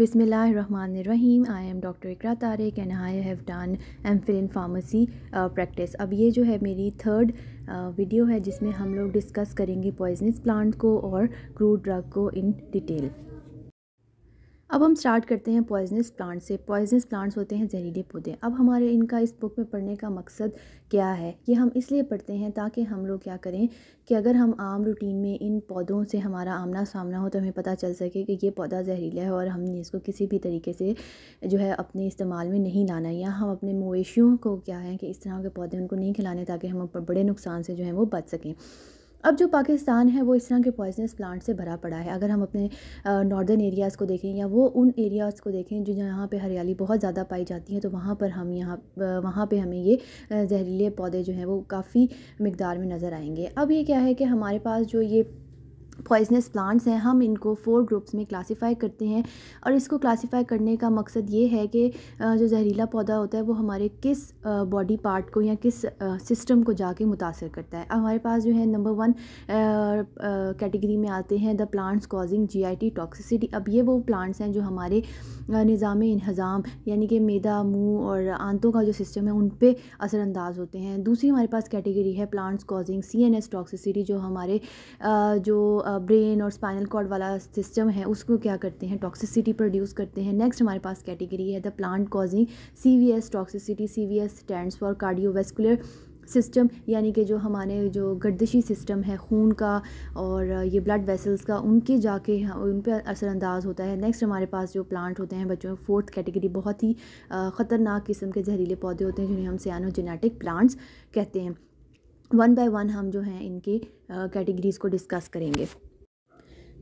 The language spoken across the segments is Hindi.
Rahim I am doctor Iqra Tariq and I have done M Phil in pharmacy practice अब ये जो है मेरी थर्ड वीडियो uh, है जिसमें हम लोग डिस्कस करेंगे पॉइजनस प्लांट को और क्रूड ड्रग को इन डिटेल अब हम स्टार्ट करते हैं पॉइजनस प्लांट से पॉइजनस प्लांट्स होते हैं जहरीले पौधे अब हमारे इनका इस बुक में पढ़ने का मकसद क्या है ये हम इसलिए पढ़ते हैं ताकि हम लोग क्या करें कि अगर हम आम रूटीन में इन पौधों से हमारा आमना सामना हो तो हमें पता चल सके कि ये पौधा जहरीला है और हमने इसको किसी भी तरीके से जो है अपने इस्तेमाल में नहीं लाना या हम अपने मवेशियों को क्या है कि इस तरह के पौधे उनको नहीं खिलाने ताकि हम बड़े नुकसान से जो है वो बच सकें अब जो पाकिस्तान है वो इस तरह के पॉइजनस प्लांट से भरा पड़ा है अगर हम अपने नॉर्दर्न एरियाज़ को देखें या वो उन एरियाज़ को देखें जो जहाँ पे हरियाली बहुत ज़्यादा पाई जाती है तो वहाँ पर हम यहाँ वहाँ पे हमें ये जहरीले पौधे जो हैं वो काफ़ी मकदार में नज़र आएंगे अब ये क्या है कि हमारे पास जो ये पॉइजनस प्लांट्स हैं हम इनको फोर ग्रुप्स में क्लासिफ़ाई करते हैं और इसको क्लासिफ़ाई करने का मकसद ये है कि जो जहरीला पौधा होता है वो हमारे किस बॉडी पार्ट को या किस सिस्टम को जाके मुतासर करता है अब हमारे पास जो है नंबर वन कैटेगरी में आते हैं the plants causing GIT toxicity अब ये वो प्लांट्स हैं जो हमारे निज़ाम इन्हज़ाम यानी कि मैदा मुँह और आंतों का जो सिस्टम है उन पर असरानंदाज होते हैं दूसरी हमारे पास कैटेगरी है plants causing C N S toxicity जो हमारे जो ब्रेन और स्पाइनल कॉर्ड वाला सिस्टम है उसको क्या करते हैं टॉक्सिसिटी प्रोड्यूस करते हैं नेक्स्ट हमारे पास कैटेगरी है the plant causing C V S toxicity C V S stand for cardiovascular system यानी कि जो हमारे जो गर्दशी सिस्टम है खून का और ये ब्लड वेसल्स का उनके जाके उन पर असरानंदाज होता है नेक्स्ट हमारे पास जो प्लांट होते हैं बच्चों में फोर्थ कैटेगरी बहुत ही ख़तरनाक किस्म के जहरीले पौधे होते हैं जिन्हें हम सियानो जेनेटिक प्लांट्स कहते हैं वन बाय वन हम जो हैं इनके कैटेगरीज़ को डिस्कस करेंगे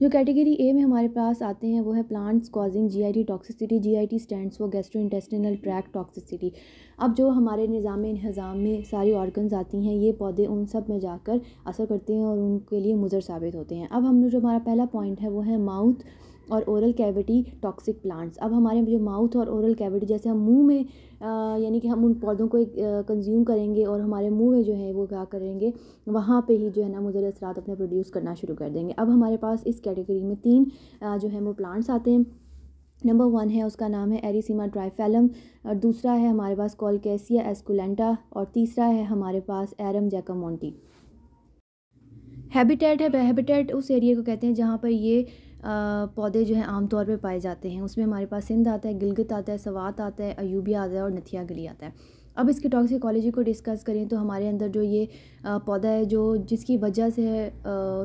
जो कैटेगरी ए में हमारे पास आते हैं वो है plants causing GIT toxicity GIT stands वो गैस्ट्रो इंटेस्टिनल ट्रैक टॉक्सिसिटी अब जो हमारे निज़ाम हज़ाम में सारी ऑर्गन्स आती हैं ये पौधे उन सब में जाकर असर करते हैं और उनके लिए मुजर साबित होते हैं अब हम जो हमारा पहला पॉइंट है वो है माउथ और ओरल कैविटी टॉक्सिक प्लांट्स अब हमारे जो माउथ और ओरल कैविटी जैसे हम मुंह में यानी कि हम उन पौधों को कंज्यूम करेंगे और हमारे मुंह में जो है वो क्या करेंगे वहाँ पे ही जो है ना मुदर असरात अपने प्रोड्यूस करना शुरू कर देंगे अब हमारे पास इस कैटेगरी में तीन जो है वो प्लांट्स आते हैं नंबर वन है उसका नाम है एरिसीमा ड्राइफेलम और दूसरा है हमारे पास कॉलकेसिया एस्कुलेंटा और तीसरा है हमारे पास एरम जैकमोंटी हैबिटेट है हैबिटेट उस एरिया को कहते हैं जहाँ पर ये पौधे जो हैं आमतौर पे पाए जाते हैं उसमें हमारे पास सिंध आता है गिलगित आता है सवात आता है अयूबिया आता है और नथिया गली आता है अब इसकी टॉक्सिकोलॉजी को डिस्कस करें तो हमारे अंदर जो ये पौधा है जो जिसकी वजह से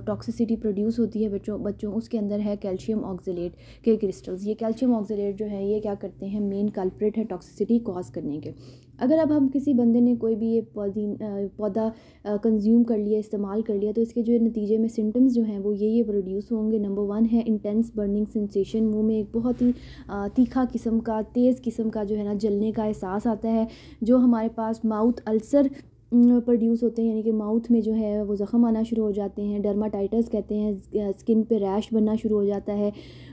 टॉक्सिसिटी प्रोड्यूस होती है बच्चों बच्चों उसके अंदर है कैल्शियम ऑक्जिलेट के क्रिस्टल्स ये कैल्शियम ऑक्जिलेट जो है ये क्या करते हैं मेन कल्प्रेट है टॉक्सिसिटी कॉज करने के अगर अब हम किसी बंदे ने कोई भी ये पौधी पौधा कंज्यूम कर लिया इस्तेमाल कर लिया तो इसके जो नतीजे में सिम्टम्स जो हैं वो ये ये प्रोड्यूस होंगे नंबर वन है इंटेंस बर्निंग सेंसेशन मुंह में एक बहुत ही तीखा किस्म का तेज़ किस्म का जो है ना जलने का एहसास आता है जो हमारे पास माउथ अल्सर प्रोड्यूस होते हैं यानी कि माउथ में जो है वो ज़ख़म आना शुरू हो जाते हैं डर्माटाइटस कहते हैं स्किन पे रैश बनना शुरू हो जाता है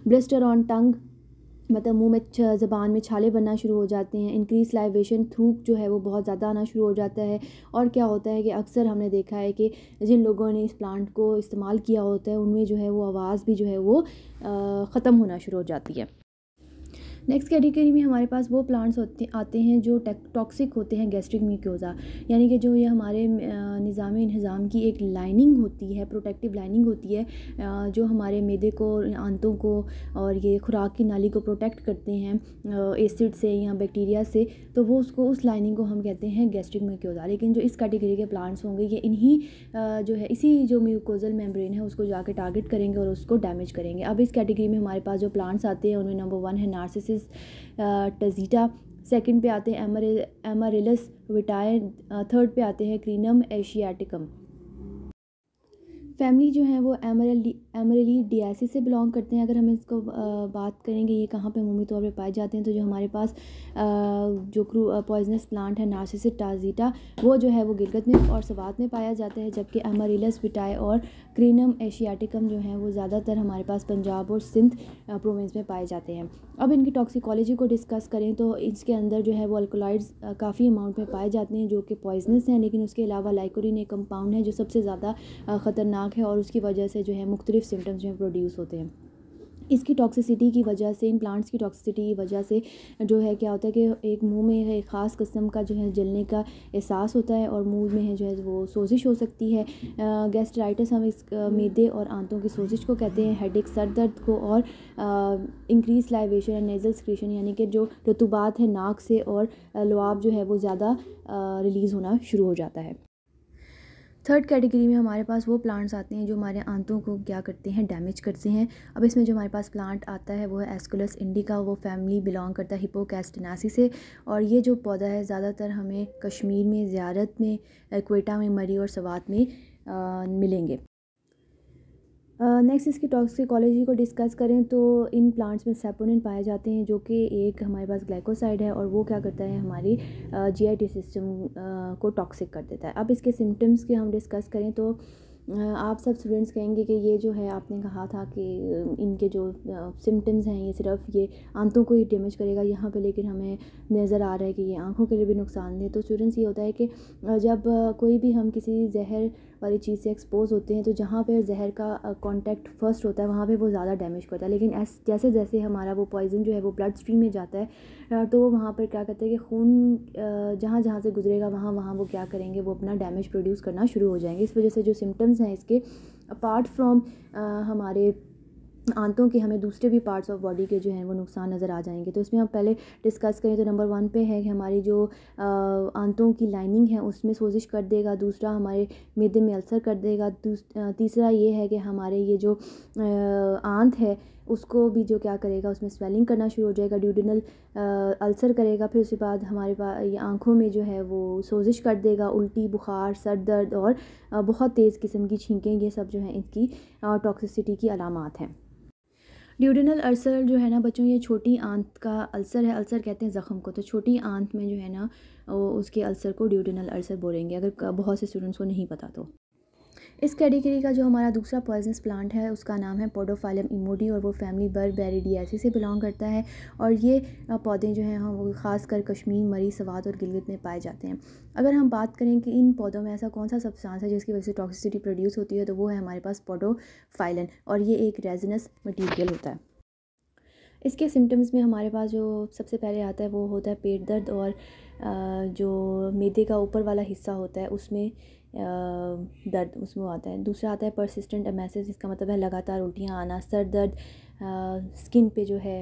ब्लस्टर ऑन टंग मतलब मुंह में ज़बान में छाले बनना शुरू हो जाते हैं इंक्रीज़ लाइवेशन थूक जो है वो बहुत ज़्यादा आना शुरू हो जाता है और क्या होता है कि अक्सर हमने देखा है कि जिन लोगों ने इस प्लांट को इस्तेमाल किया होता है उनमें जो है वो आवाज़ भी जो है वो ख़त्म होना शुरू हो जाती है नेक्स्ट कैटेगरी में हमारे पास वो प्लांट्स होते आते हैं जो टॉक्सिक होते हैं गैस्ट्रिक म्यूक्योज़ा यानी कि जो ये हमारे निज़ाम इन्हज़ाम की एक लाइनिंग होती है प्रोटेक्टिव लाइनिंग होती है जो हमारे मैदे को आंतों को और ये खुराक की नाली को प्रोटेक्ट करते हैं एसिड से या बैक्टीरिया से तो वो उसको उस लाइनिंग को हम कहते हैं गैस्ट्रिक म्यूक्योज़ा लेकिन जो इस कैटेगरी के प्लांट्स होंगे ये इन्हीं जो है इसी जो म्यूकोजल मेम्ब्रेन है उसको जाकर टारगेट करेंगे और उसको डैमेज करेंगे अब इस कैटेगरी में हमारे पास जो प्लांट्स आते हैं उनमें नंबर वन है नार्सिस स्पीसीज़ टजीटा सेकंड पे आते हैं एमरेलस एमारिलस थर्ड पे आते हैं क्रीनम एशियाटिकम फैमिली जो है वो एमरली एमरली डियासी से बिलोंग करते हैं अगर हम इसको uh, बात करेंगे ये कहाँ पे मुमी तौर पे पाए जाते हैं तो जो हमारे पास uh, जो क्रू पॉइजनस प्लांट है नार्सिस टाजीटा वो जो है वो गिलगत में और सवात में पाया जाता है जबकि एमरिलस विटाई और क्रीनम एशियाटिकम जो है वो ज़्यादातर हमारे पास पंजाब और सिंध प्रोविंस uh, में पाए जाते हैं अब इनकी टॉक्सिकोलॉजी को डिस्कस करें तो इसके अंदर जो है वो अल्कोलाइड्स काफ़ी अमाउंट में पाए जाते हैं जो कि पॉइजनस हैं लेकिन उसके अलावा लाइकोरिन एक कंपाउंड है जो सबसे ज़्यादा ख़तरनाक है और उसकी वजह से जो है मुख्तलिफ सिम्टम्स जो हैं प्रोड्यूस होते हैं इसकी टॉक्सिसिटी की वजह से इन प्लांट्स की टॉक्सिसिटी की वजह से जो है क्या होता है कि एक मुंह में है ख़ास कस्म का जो है जलने का एहसास होता है और मुंह में है जो है वो सोजिश हो सकती है गैस्ट्राइटिस हम इस मेदे और आंतों की सोजिश को कहते हैं हेडेक सर दर्द को और increase salivation and nasal secretion यानी कि जो रतुबात है नाक से और लवाब जो है वो ज़्यादा रिलीज़ होना शुरू हो जाता है थर्ड कैटेगरी में हमारे पास वो प्लांट्स आते हैं जो हमारे आंतों को क्या करते हैं डैमेज करते हैं अब इसमें जो हमारे पास प्लांट आता है वो है एस्कुलस इंडिका वो फैमिली बिलोंग करता है हिपोकैस्टनासी से और ये जो पौधा है ज़्यादातर हमें कश्मीर में ज़्यारत में कोयटा में मरी और सवात में आ, मिलेंगे नेक्स्ट इसकी टॉक्सिकोलॉजी को डिस्कस करें तो इन प्लांट्स में सेपोनिन पाए जाते हैं जो कि एक हमारे पास ग्लाइकोसाइड है और वो क्या करता है हमारी जीआईटी सिस्टम को टॉक्सिक कर देता है अब इसके सिम्टम्स की हम डिस्कस करें तो आप सब स्टूडेंट्स कहेंगे कि ये जो है आपने कहा था कि इनके जो सिम्टम्स हैं ये सिर्फ ये आंतों को ही डैमेज करेगा यहाँ पे लेकिन हमें नज़र आ रहा है कि ये आंखों के लिए भी नुकसान है तो स्टूडेंट्स ये होता है कि जब कोई भी हम किसी जहर वाली चीज़ से एक्सपोज़ होते हैं तो जहाँ पर जहर का कांटेक्ट फ़र्स्ट होता है वहाँ पे वो ज़्यादा डैमेज करता है लेकिन ऐस जैसे जैसे हमारा वो पॉइज़न जो है वो ब्लड स्ट्रीम में जाता है तो वो वहाँ पर क्या कहते हैं कि खून जहाँ जहाँ से गुजरेगा वहाँ वहाँ वो क्या करेंगे वो अपना डैमेज प्रोड्यूस करना शुरू हो जाएंगे इस वजह से जो सिम्टम्स हैं इसके अपार्ट फ्राम हमारे आंतों के हमें दूसरे भी पार्ट्स ऑफ बॉडी के जो हैं वो नुकसान नज़र आ जाएंगे तो इसमें हम पहले डिस्कस करें तो नंबर वन पे है कि हमारी जो आंतों की लाइनिंग है उसमें सोजिश कर देगा दूसरा हमारे मेदे में अल्सर कर देगा तीसरा ये है कि हमारे ये जो आंत है उसको भी जो क्या करेगा उसमें स्वेलिंग करना शुरू हो जाएगा ड्यूडिनल अल्सर करेगा फिर उसके बाद हमारे पास ये आँखों में जो है वो सोजिश कर देगा उल्टी बुखार सर दर्द और बहुत तेज़ किस्म की छींकें ये सब जो है इसकी टॉक्सिसिटी की अलामत हैं ड्यूडिनल अल्सर जो है ना बच्चों ये छोटी आंत का अल्सर है अल्सर कहते हैं ज़ख़म को तो छोटी आंत में जो है ना उसके अल्सर को ड्यूडिनल अल्सर बोलेंगे अगर बहुत से स्टूडेंट्स को नहीं पता तो इस कैटेगरी का जो हमारा दूसरा पॉइजनस प्लांट है उसका नाम है पोडोफाइलम इमोडी और वो फैमिली बर्बेरिडियासी से बिलोंग करता है और ये पौधे जो हैं हम वो ख़ास कर कश्मीर मरी सवात और गिलगित में पाए जाते हैं अगर हम बात करें कि इन पौधों में ऐसा कौन सा सब्सटेंस है जिसकी वजह से टॉक्सिसिटी प्रोड्यूस होती है तो वो है हमारे पास पोडोफाइलन और ये एक रेजनस मटीरियल होता है इसके सिम्टम्स में हमारे पास जो सबसे पहले आता है वो होता है पेट दर्द और जो मेदे का ऊपर वाला हिस्सा होता है उसमें दर्द उसमें आता है दूसरा आता है परसिस्टेंट एमेसेस इसका मतलब है लगातार उल्टियाँ आना सर दर्द स्किन पे जो है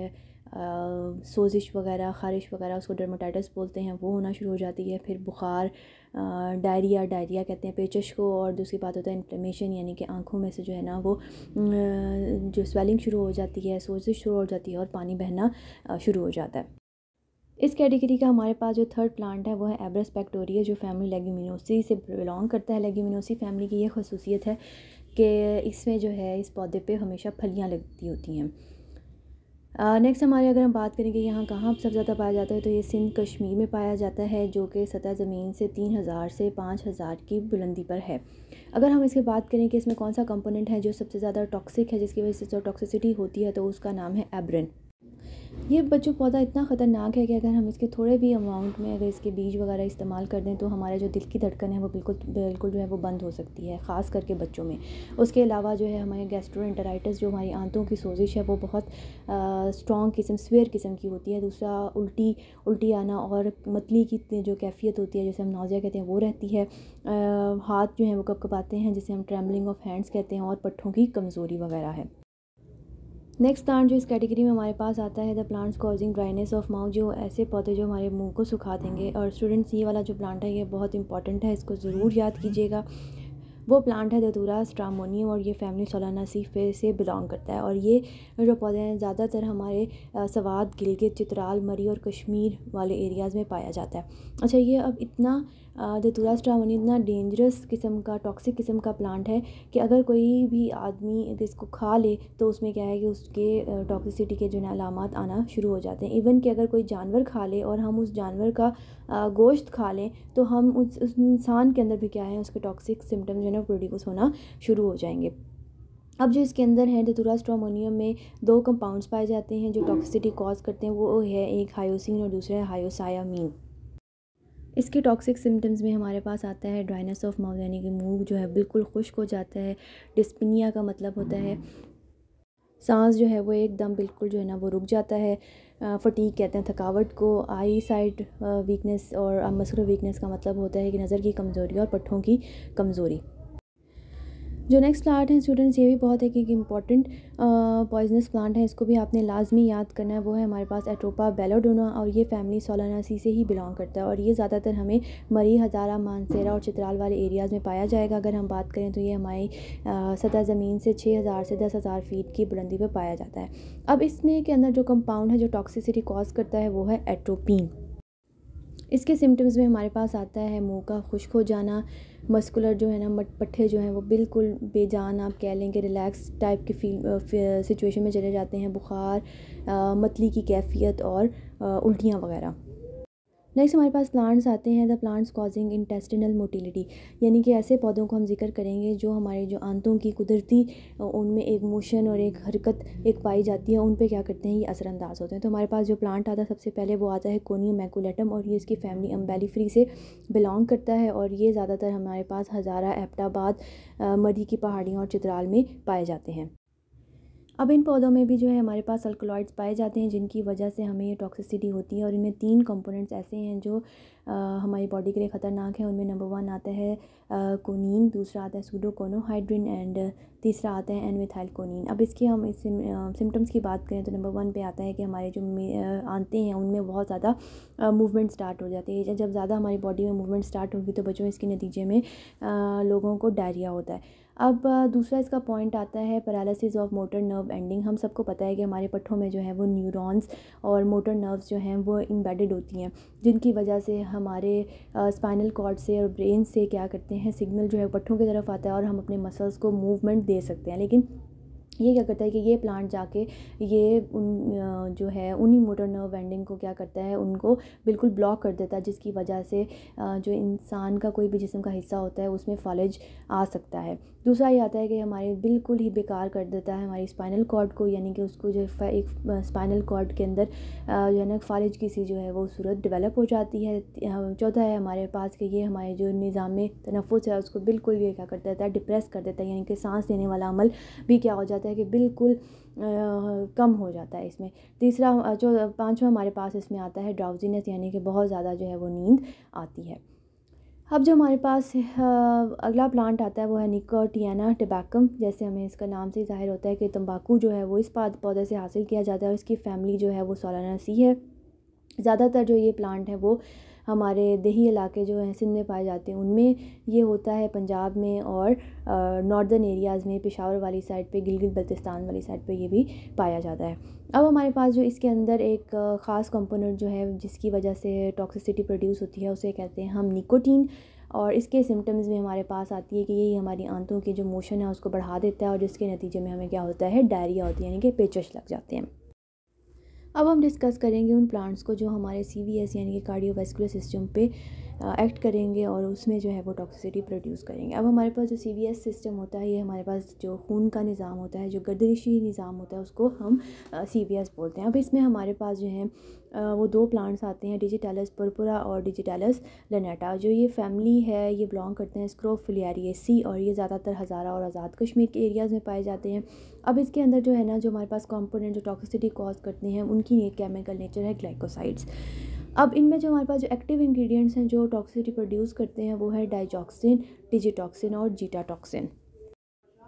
सोजिश वगैरह ख़ारिश वगैरह उसको डर्माटाइटिस बोलते हैं वो होना शुरू हो जाती है फिर बुखार डायरिया डायरिया कहते हैं पेचश को और दूसरी बात होता है इन्फ्लेमेशन यानी कि आँखों में से जो है ना वो जो स्वेलिंग शुरू हो जाती है सोजिश शुरू हो जाती है और पानी बहना शुरू हो जाता है इस कैटेगरी का हमारे पास जो थर्ड प्लांट है वो है एब्रस पैक्टोरिया जो फैमिली लेगीमिनोसी से बिलोंग करता है लेगीमिनोसी फैमिली की ये खसूसियत है कि इसमें जो है इस पौधे पे हमेशा फलियाँ लगती होती हैं नेक्स्ट हमारे अगर हम बात करेंगे यहाँ कहाँ सबसे ज़्यादा पाया जाता है तो ये सिंध कश्मीर में पाया जाता है जो कि सतह ज़मीन से तीन हज़ार से पाँच हज़ार की बुलंदी पर है अगर हम इसकी बात करें कि इसमें कौन सा कंपोनेंट है जो सबसे ज़्यादा टॉक्सिक है जिसकी वजह से जो टॉक्सिसिटी होती है तो उसका नाम है एब्रन ये बच्चों पौधा इतना ख़तरनाक है कि अगर हम इसके थोड़े भी अमाउंट में अगर इसके बीज वगैरह इस्तेमाल कर दें तो हमारे जो दिल की धड़कन है वो बिल्कुल बिल्कुल जो है वो बंद हो सकती है ख़ास करके बच्चों में उसके अलावा जो है हमारे गैस्ट्रोइंटराइटिस जो हमारी आंतों की सोजिश है वो बहुत स्ट्रॉन्ग किस्म स्वेयर किस्म की होती है दूसरा उल्टी उल्टी आना और मतली की जो कैफियत होती है जैसे हम नौजिया कहते हैं वो रहती है आ, हाथ जो है वो कपकपाते हैं जिसे हम ट्रैवलिंग ऑफ हैंड्स कहते हैं और पट्ठों की कमज़ोरी वगैरह है नेक्स्ट प्लांट जो इस कैटेगरी में हमारे पास आता है the plants causing dryness of mouth जो ऐसे पौधे जो हमारे मुंह को सुखा देंगे और स्टूडेंट्स ये वाला जो प्लांट है ये बहुत इंपॉर्टेंट है इसको ज़रूर याद कीजिएगा वो प्लांट है ददूरा स्ट्रामोनियम और ये फैमिली सोलानासी फे से बिलोंग करता है और ये जो पौधे हैं ज़्यादातर हमारे सवाद गिलगित चित्राल मरी और कश्मीर वाले एरियाज़ में पाया जाता है अच्छा ये अब इतना स्ट्रावनी इतना डेंजरस किस्म का टॉक्सिक किस्म का प्लांट है कि अगर कोई भी आदमी इसको खा ले तो उसमें क्या है कि उसके टॉक्सिसिटी के जो है अलामत आना शुरू हो जाते हैं इवन कि अगर कोई जानवर खा ले और हम उस जानवर का गोश्त खा लें तो हम उस, उस इंसान के अंदर भी क्या है उसके टॉक्सिक सिम्टम जो है ना प्रोड्यूस होना शुरू हो जाएंगे अब जो इसके अंदर है स्ट्रामोनियम में दो कंपाउंड्स पाए जाते हैं जो टॉक्सिसिटी कॉज करते हैं वो है एक हायोसिन और दूसरा है हायोसायामीन इसके टॉक्सिक सिम्टम्स में हमारे पास आता है ड्राइनेस ऑफ माउथ यानी कि मुंह जो है बिल्कुल खुश्क हो जाता है डिस्पिनिया का मतलब होता है सांस जो है वो एकदम बिल्कुल जो है ना वो रुक जाता है फटीक कहते हैं थकावट को आई साइड वीकनेस और मस्कुलर वीकनेस का मतलब होता है कि नज़र की कमज़ोरी और पट्ठों की कमज़ोरी जो नेक्स्ट प्लांट है स्टूडेंट्स ये भी बहुत एक एक इम्पॉर्टेंट पॉइजनस प्लांट है इसको भी आपने लाजमी याद करना है वो है हमारे पास एट्रोपा बेलोडोना और ये फैमिली सोलानासी से ही बिलोंग करता है और ये ज़्यादातर हमें मरी हज़ारा मानसेरा और चित्राल वाले एरियाज़ में पाया जाएगा अगर हम बात करें तो ये हमारी सतह ज़मीन से छः हज़ार से दस हज़ार फीट की बुलंदी पर पाया जाता है अब इसमें के अंदर जो कंपाउंड है जो टॉक्सिसिटी कॉज करता है वो है एट्रोपिन इसके सिम्टम्स में हमारे पास आता है मुंह का खुश्क हो जाना मस्कुलर जो है ना मट पट्ठे जो हैं वो बिल्कुल बेजान आप कह लें कि रिलैक्स टाइप की फील सिचुएशन में चले जाते हैं बुखार मतली की कैफियत और उल्टियाँ वगैरह नेक्स्ट हमारे पास प्लांट्स आते हैं the plants causing intestinal motility यानी कि ऐसे पौधों को हम जिक्र करेंगे जो हमारे जो आंतों की कुदरती उनमें एक मोशन और एक हरकत एक पाई जाती है उन पे क्या करते हैं ये असरानंदाज होते हैं तो हमारे पास जो प्लांट आता है सबसे पहले वो आता है कोनियम मैकुलेटम और ये इसकी फैमिली अम्बेलीफ्री से बिलोंग करता है और ये ज़्यादातर हमारे पास हज़ारा एपटाबाद मरी की पहाड़ियों और चित्राल में पाए जाते हैं अब इन पौधों में भी जो है हमारे पास अल्कोलॉइड्स पाए जाते हैं जिनकी वजह से हमें ये टॉक्सिसिटी होती है और इनमें तीन कंपोनेंट्स ऐसे हैं जो आ, हमारी बॉडी के लिए ख़तरनाक हैं उनमें नंबर वन आता है कोनिन दूसरा आता है सूडोकोनोहाइड्रिन एंड तीसरा आता है एन मिथाइल कोनिन अब इसके हम इस सिम्टम्स की बात करें तो नंबर वन पे आता है कि हमारे जो आते हैं उनमें बहुत ज़्यादा मूवमेंट स्टार्ट हो जाती है जब ज़्यादा हमारी बॉडी में मूवमेंट स्टार्ट होगी तो बच्चों इसके नतीजे में आ, लोगों को डायरिया होता है अब दूसरा इसका पॉइंट आता है paralysis of motor nerve ending हम सबको पता है कि हमारे पट्ठों में जो है वो न्यूरॉन्स और मोटर नर्व्स जो हैं वो इम्बेडेड होती हैं जिनकी वजह से हमारे स्पाइनल कॉर्ड से और ब्रेन से क्या करते हैं सिग्नल जो है पट्ठों की तरफ आता है और हम अपने मसल्स को मूवमेंट दे सकते हैं लेकिन ये क्या करता है कि ये प्लांट जाके ये उन जो है उन्हीं मोटर नर्व एंडिंग को क्या करता है उनको बिल्कुल ब्लॉक कर देता है जिसकी वजह से जो इंसान का कोई भी जिसम का हिस्सा होता है उसमें फॉलेज आ सकता है दूसरा ये आता है कि हमारे बिल्कुल ही बेकार कर देता है हमारी स्पाइनल कॉर्ड को यानी कि उसको जो है एक स्पाइनल कॉर्ड के अंदर जो है ना फालिज की सी जो है वो सूरत डेवलप हो जाती है चौथा है हमारे पास कि ये हमारे जो निज़ाम तनफ़ है उसको बिल्कुल ये क्या कर देता है डिप्रेस कर देता है यानी कि सांस लेने वाला अमल भी क्या हो जाता है कि बिल्कुल कम हो जाता है इसमें तीसरा जो पाँचवा हमारे पास इसमें आता है ड्राउजीनेस यानी कि बहुत ज़्यादा जो है वो नींद आती है अब जो हमारे पास अगला प्लांट आता है वो है निकोटियाना टबैकम जैसे हमें इसका नाम से ज़ाहिर होता है कि तंबाकू जो है वो इस पौधे से हासिल किया जाता है और इसकी फैमिली जो है वो सोलानासी है ज़्यादातर जो ये प्लांट है वो हमारे दही इलाके जो हैं सिंध में पाए जाते हैं उनमें ये होता है पंजाब में और नॉर्दर्न एरियाज़ में पेशावर वाली साइड पे गिलगित बल्तिस्तान वाली साइड पे ये भी पाया जाता है अब हमारे पास जो इसके अंदर एक ख़ास कंपोनेंट जो है जिसकी वजह से टॉक्सिसिटी प्रोड्यूस होती है उसे कहते हैं हम निकोटीन और इसके सिम्टम्स भी हमारे पास आती है कि ये हमारी आंतों की जो मोशन है उसको बढ़ा देता है और जिसके नतीजे में हमें क्या होता है डायरिया होती है यानी कि पेचश लग जाते हैं अब हम डिस्कस करेंगे उन प्लांट्स को जो हमारे सी यानी कि कार्डियोवैस्कुलर सिस्टम पे एक्ट करेंगे और उसमें जो है वो टॉक्सिसिटी प्रोड्यूस करेंगे अब हमारे पास जो सी सिस्टम होता है ये हमारे पास जो खून का निज़ाम होता है जो गर्दनिशी निज़ाम होता है उसको हम सी बोलते हैं अब इसमें हमारे पास जो है वो दो प्लांट्स आते हैं डिजिटेलस पुरपुरा और डिजिटेलस लनेटा जो ये फैमिली है ये बिलोंग करते हैं स्क्रोफिलियारियसी और ये ज़्यादातर हज़ारा और आज़ाद कश्मीर के एरियाज़ में पाए जाते हैं अब इसके अंदर जो है ना जो हमारे पास कॉम्पोनेंट जो टॉक्सिसिटी कॉज करते हैं उनकी केमिकल नेचर है ग्लाइकोसाइड्स अब इनमें जो हमारे पास जो एक्टिव इंग्रेडिएंट्स हैं जो टॉक्सिसिटी प्रोड्यूस करते हैं वो है डाइजॉक्सिन डिजिटॉक्सिन और जीटाटॉक्सिन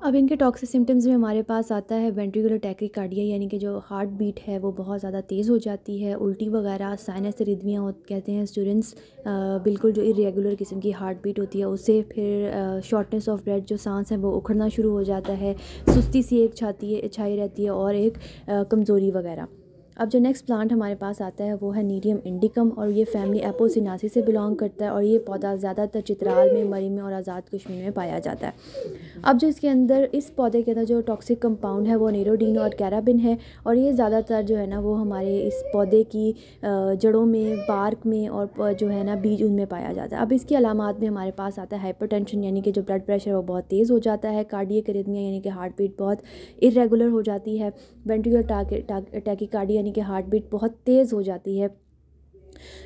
अब इनके टॉक्सिक सिम्टम्स में हमारे पास आता है वेंट्रिकुलर टैक्रिकार्डिया यानी कि जो हार्ट बीट है वो बहुत ज़्यादा तेज़ हो जाती है उल्टी वगैरह साइनस रिदमियाँ कहते हैं स्टूडेंट्स बिल्कुल जो इरेगुलर किस्म की हार्ट बीट होती है उससे फिर शॉर्टनेस ऑफ ब्रेथ जो सांस है वो उखड़ना शुरू हो जाता है सुस्ती सी एक छाती है छाई रहती है और एक कमज़ोरी वगैरह अब जो नेक्स्ट प्लांट हमारे पास आता है वो है नीडियम इंडिकम और ये फैमिली एपोसिनासी से बिलोंग करता है और ये पौधा ज़्यादातर चित्राल में मरी में और आज़ाद कश्मीर में पाया जाता है अब जो इसके अंदर इस पौधे के अंदर जो टॉक्सिक कंपाउंड है वो नेरोडीन और कैराबिन है और ये ज़्यादातर जो है ना वो हमारे इस पौधे की जड़ों में पार्क में और जो है ना बीज उनमें पाया जाता है अब इसकी अलामत में हमारे पास आता है हाइपर यानी कि जो ब्लड प्रेशर वो बहुत तेज़ हो जाता है कार्डियक रिदमिया यानी कि हार्ट बीट बहुत इरेगुलर हो जाती है वेंटिकुलर टैकिकार्डिया यानी कि हार्ट बीट बहुत तेज़ हो जाती है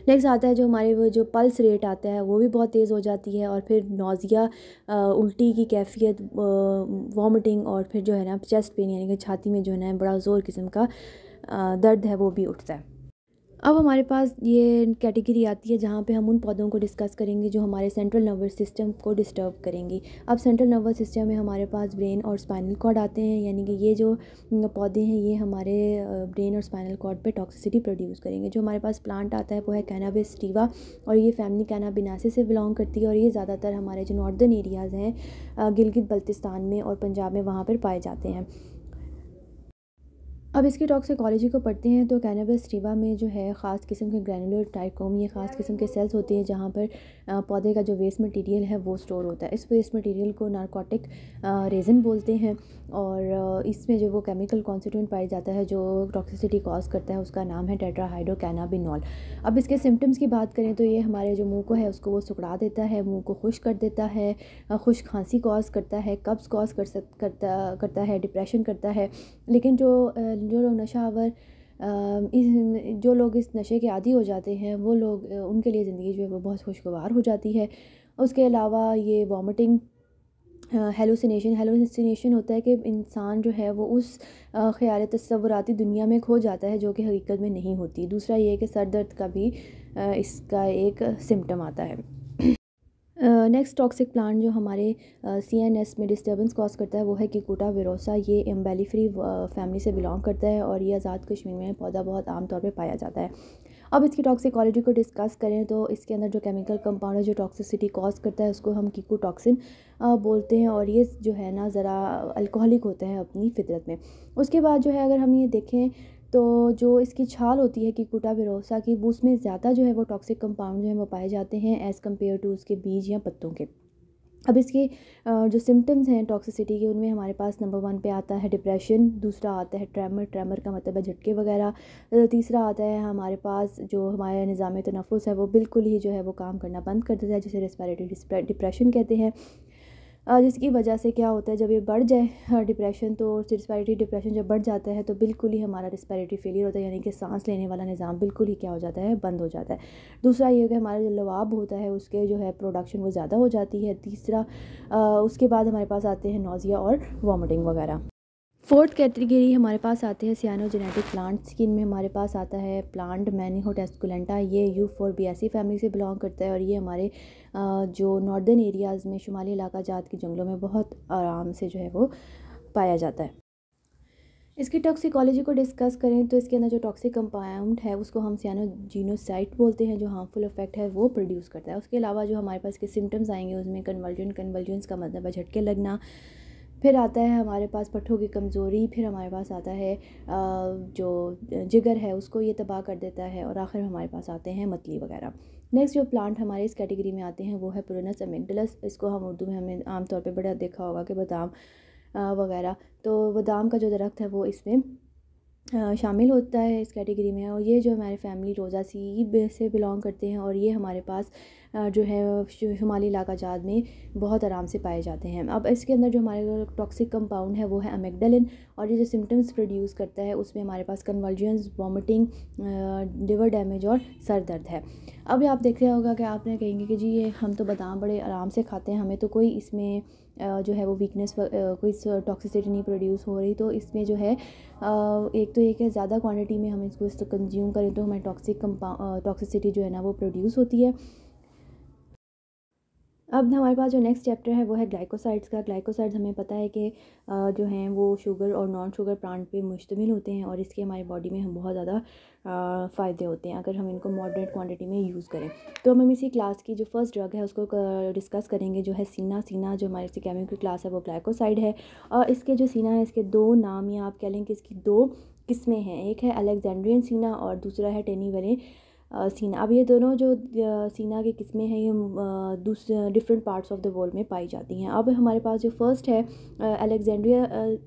नेक्स्ट आता है जो हमारे वो जो पल्स रेट आता है वो भी बहुत तेज़ हो जाती है और फिर नोज़िया उल्टी की कैफियत वॉमिटिंग और फिर जो है ना चेस्ट पेन यानी कि छाती में जो है ना बड़ा ज़ोर किस्म का दर्द है वो भी उठता है अब हमारे पास ये कैटेगरी आती है जहाँ पे हम उन पौधों को डिस्कस करेंगे जो हमारे सेंट्रल नर्वस सिस्टम को डिस्टर्ब करेंगी अब सेंट्रल नर्वस सिस्टम में हमारे पास ब्रेन और स्पाइनल कॉर्ड आते हैं यानी कि ये जो पौधे हैं ये हमारे ब्रेन और स्पाइनल कॉर्ड पे टॉक्सिसिटी प्रोड्यूस करेंगे जो हमारे पास प्लांट आता है वो है कैनाबिस स्टीवा और ये फैमिली कैनाबिनासी से बिलोंग करती है और ये ज़्यादातर हमारे जो नॉर्दर्न एरियाज़ हैं गिलगित बल्तिस्तान में और पंजाब में वहाँ पर पाए जाते हैं अब इसकी टॉक्सिकोलॉजी को पढ़ते हैं तो कैनबस रीवा में जो है ख़ास किस्म के ग्रैनुलर टाइकोम ये ख़ास किस्म के सेल्स होते हैं जहाँ पर पौधे का जो वेस्ट मटेरियल है वो स्टोर होता है इस वेस्ट मटेरियल को नारकोटिक रेजन बोलते हैं और इसमें जो वो केमिकल कॉन्सिटेंट पाया जाता है जो टॉक्सिसिटी कॉज करता है उसका नाम है टेट्राहाइड्रोकैनाबिनॉल अब इसके सिम्टम्स की बात करें तो ये हमारे जो मुँह को है उसको वो सुखड़ा देता है मुँह को खुश कर देता है खुश खांसी कॉज करता है कब्ज़ कॉज कर करता करता है डिप्रेशन करता है लेकिन जो जो लोग नशावर इस जो लोग इस नशे के आदी हो जाते हैं वो लोग उनके लिए ज़िंदगी जो है वो बहुत खुशगवार हो जाती है उसके अलावा ये वॉमिटिंग हेलोसिनेशन हेलोसिनेशन होता है कि इंसान जो है वो उस ख्याल तस्वुराती दुनिया में खो जाता है जो कि हकीकत में नहीं होती दूसरा ये कि सर दर्द का भी इसका एक सिम्टम आता है नेक्स्ट टॉक्सिक प्लांट जो हमारे सी एन एस में डिस्टर्बेंस कॉज करता है वो है किकोटा वरोसा ये एम्बेलीफ्री फैमिली से बिलोंग करता है और ये आज़ाद कश्मीर में पौधा बहुत आम तौर पर पाया जाता है अब इसकी क्वालिटी को डिस्कस करें तो इसके अंदर जो केमिकल कंपाउंड है जो टॉक्सिसिटी कॉज करता है उसको हम कीको टॉक्सिन बोलते हैं और ये जो है ना ज़रा अल्कोहलिक होते हैं अपनी फितरत में उसके बाद जो है अगर हम ये देखें तो जो इसकी छाल होती है किकुटा विरोसा की वो उसमें ज़्यादा जो है वो टॉक्सिक कंपाउंड जो है वो पाए जाते हैं एज़ कम्पेयर टू उसके बीज या पत्तों के अब इसके जो सिम्टम्स हैं टॉक्सिसिटी के उनमें हमारे पास नंबर वन पे आता है डिप्रेशन दूसरा आता है ट्रैमर ट्रैमर का मतलब है झटके वगैरह तीसरा आता है हमारे पास जो हमारे निज़ाम तनफ़ है वो बिल्कुल ही जो है वो काम करना बंद कर देता है जिसे रेस्पायरेटरी डिप्रेशन कहते हैं जिसकी वजह से क्या होता है जब ये बढ़ जाए डिप्रेशन तो रिस्पायरेटरी डिप्रेशन जब बढ़ जाता है तो बिल्कुल ही हमारा रिस्पायरेटरी फेलियर होता है यानी कि सांस लेने वाला निज़ाम बिल्कुल ही क्या हो जाता है बंद हो जाता है दूसरा ये कि हमारा जो लवाब होता है उसके जो है प्रोडक्शन वो ज़्यादा हो जाती है तीसरा उसके बाद हमारे पास आते हैं नोज़िया और वॉमिटिंग वगैरह फोर्थ कैटेगरी हमारे पास आते हैं सियानो जेनेटिक प्लांट्स की इनमें हमारे पास आता है प्लांट मैनीहो टेस्कुलेंटा ये यू फोर बी फैमिली से बिलोंग करता है और ये हमारे जो नॉर्दर्न एरियाज़ में शुमाली इलाका जात के जंगलों में बहुत आराम से जो है वो पाया जाता है इसकी टॉक्सिकोलॉजी को डिस्कस करें तो इसके अंदर जो टॉक्सिक कंपाउंड है उसको हम सियानो जीनोसाइट बोलते हैं जो हार्मफुल इफेक्ट है वो प्रोड्यूस करता है उसके अलावा जो हमारे पास के सिम्टम्स आएंगे उसमें कन्वर्जन कन्वर्जेंस का मतलब है झटके लगना फिर आता है हमारे पास पट्ठों की कमज़ोरी फिर हमारे पास आता है जो जिगर है उसको ये तबाह कर देता है और आखिर हमारे पास आते हैं मतली वगैरह नेक्स्ट जो प्लांट हमारे इस कैटेगरी में आते हैं वो है पुरनस एमिगडलस इसको हम उर्दू में हमें आमतौर पर बड़ा देखा होगा कि बादाम वगैरह तो बादाम का जो दरख्त है वो इसमें शामिल होता है इस कैटेगरी में और ये जो हमारे फैमिली रोज़ा सी से बिलोंग करते हैं और ये हमारे पास जो है शुमाली इलाका जात में बहुत आराम से पाए जाते हैं अब इसके अंदर जो हमारे टॉक्सिक कंपाउंड है वो है अमेगडलिन और ये जो सिम्टम्स प्रोड्यूस करता है उसमें हमारे पास कन्वर्जेंस वॉमिटिंग लिवर डैमेज और सर दर्द है अब आप देख रहे होगा कि आपने कहेंगे कि जी ये हम तो बादाम बड़े आराम से खाते हैं हमें तो कोई इसमें जो है वो वीकनेस कोई टॉक्सिसिटी नहीं प्रोड्यूस हो रही तो इसमें जो है एक तो एक है ज़्यादा क्वांटिटी में हम इसको कंज्यूम तो करें तो हमें टॉक्सिक टॉक्सिसिटी जो है ना वो प्रोड्यूस होती है अब हमारे पास जो नेक्स्ट चैप्टर है वो है ग्लाइकोसाइड्स का ग्लाइकोसाइड्स हमें पता है कि जो हैं वो शुगर और नॉन शुगर प्लांट पे मुश्तमिल होते हैं और इसके हमारी बॉडी में हम बहुत ज़्यादा फ़ायदे होते हैं अगर हम इनको मॉडरेट क्वांटिटी में यूज़ करें तो हम इसी क्लास की जो फर्स्ट ड्रग है उसको डिस्कस करेंगे जो है सीना सीना जो हमारे से केमिकल क्लास है वो ग्लाइकोसाइड है और इसके जो सीना है इसके दो नाम या आप कह लें कि इसकी दो किस्में हैं एक है अलेक्जेंड्रियन सीना और दूसरा है टेनी सीना अब ये दोनों जो सीना की किस्में हैं ये दूसरे different parts of the world में पाई जाती हैं अब हमारे पास जो फर्स्ट है अलेक्जेंड्रिया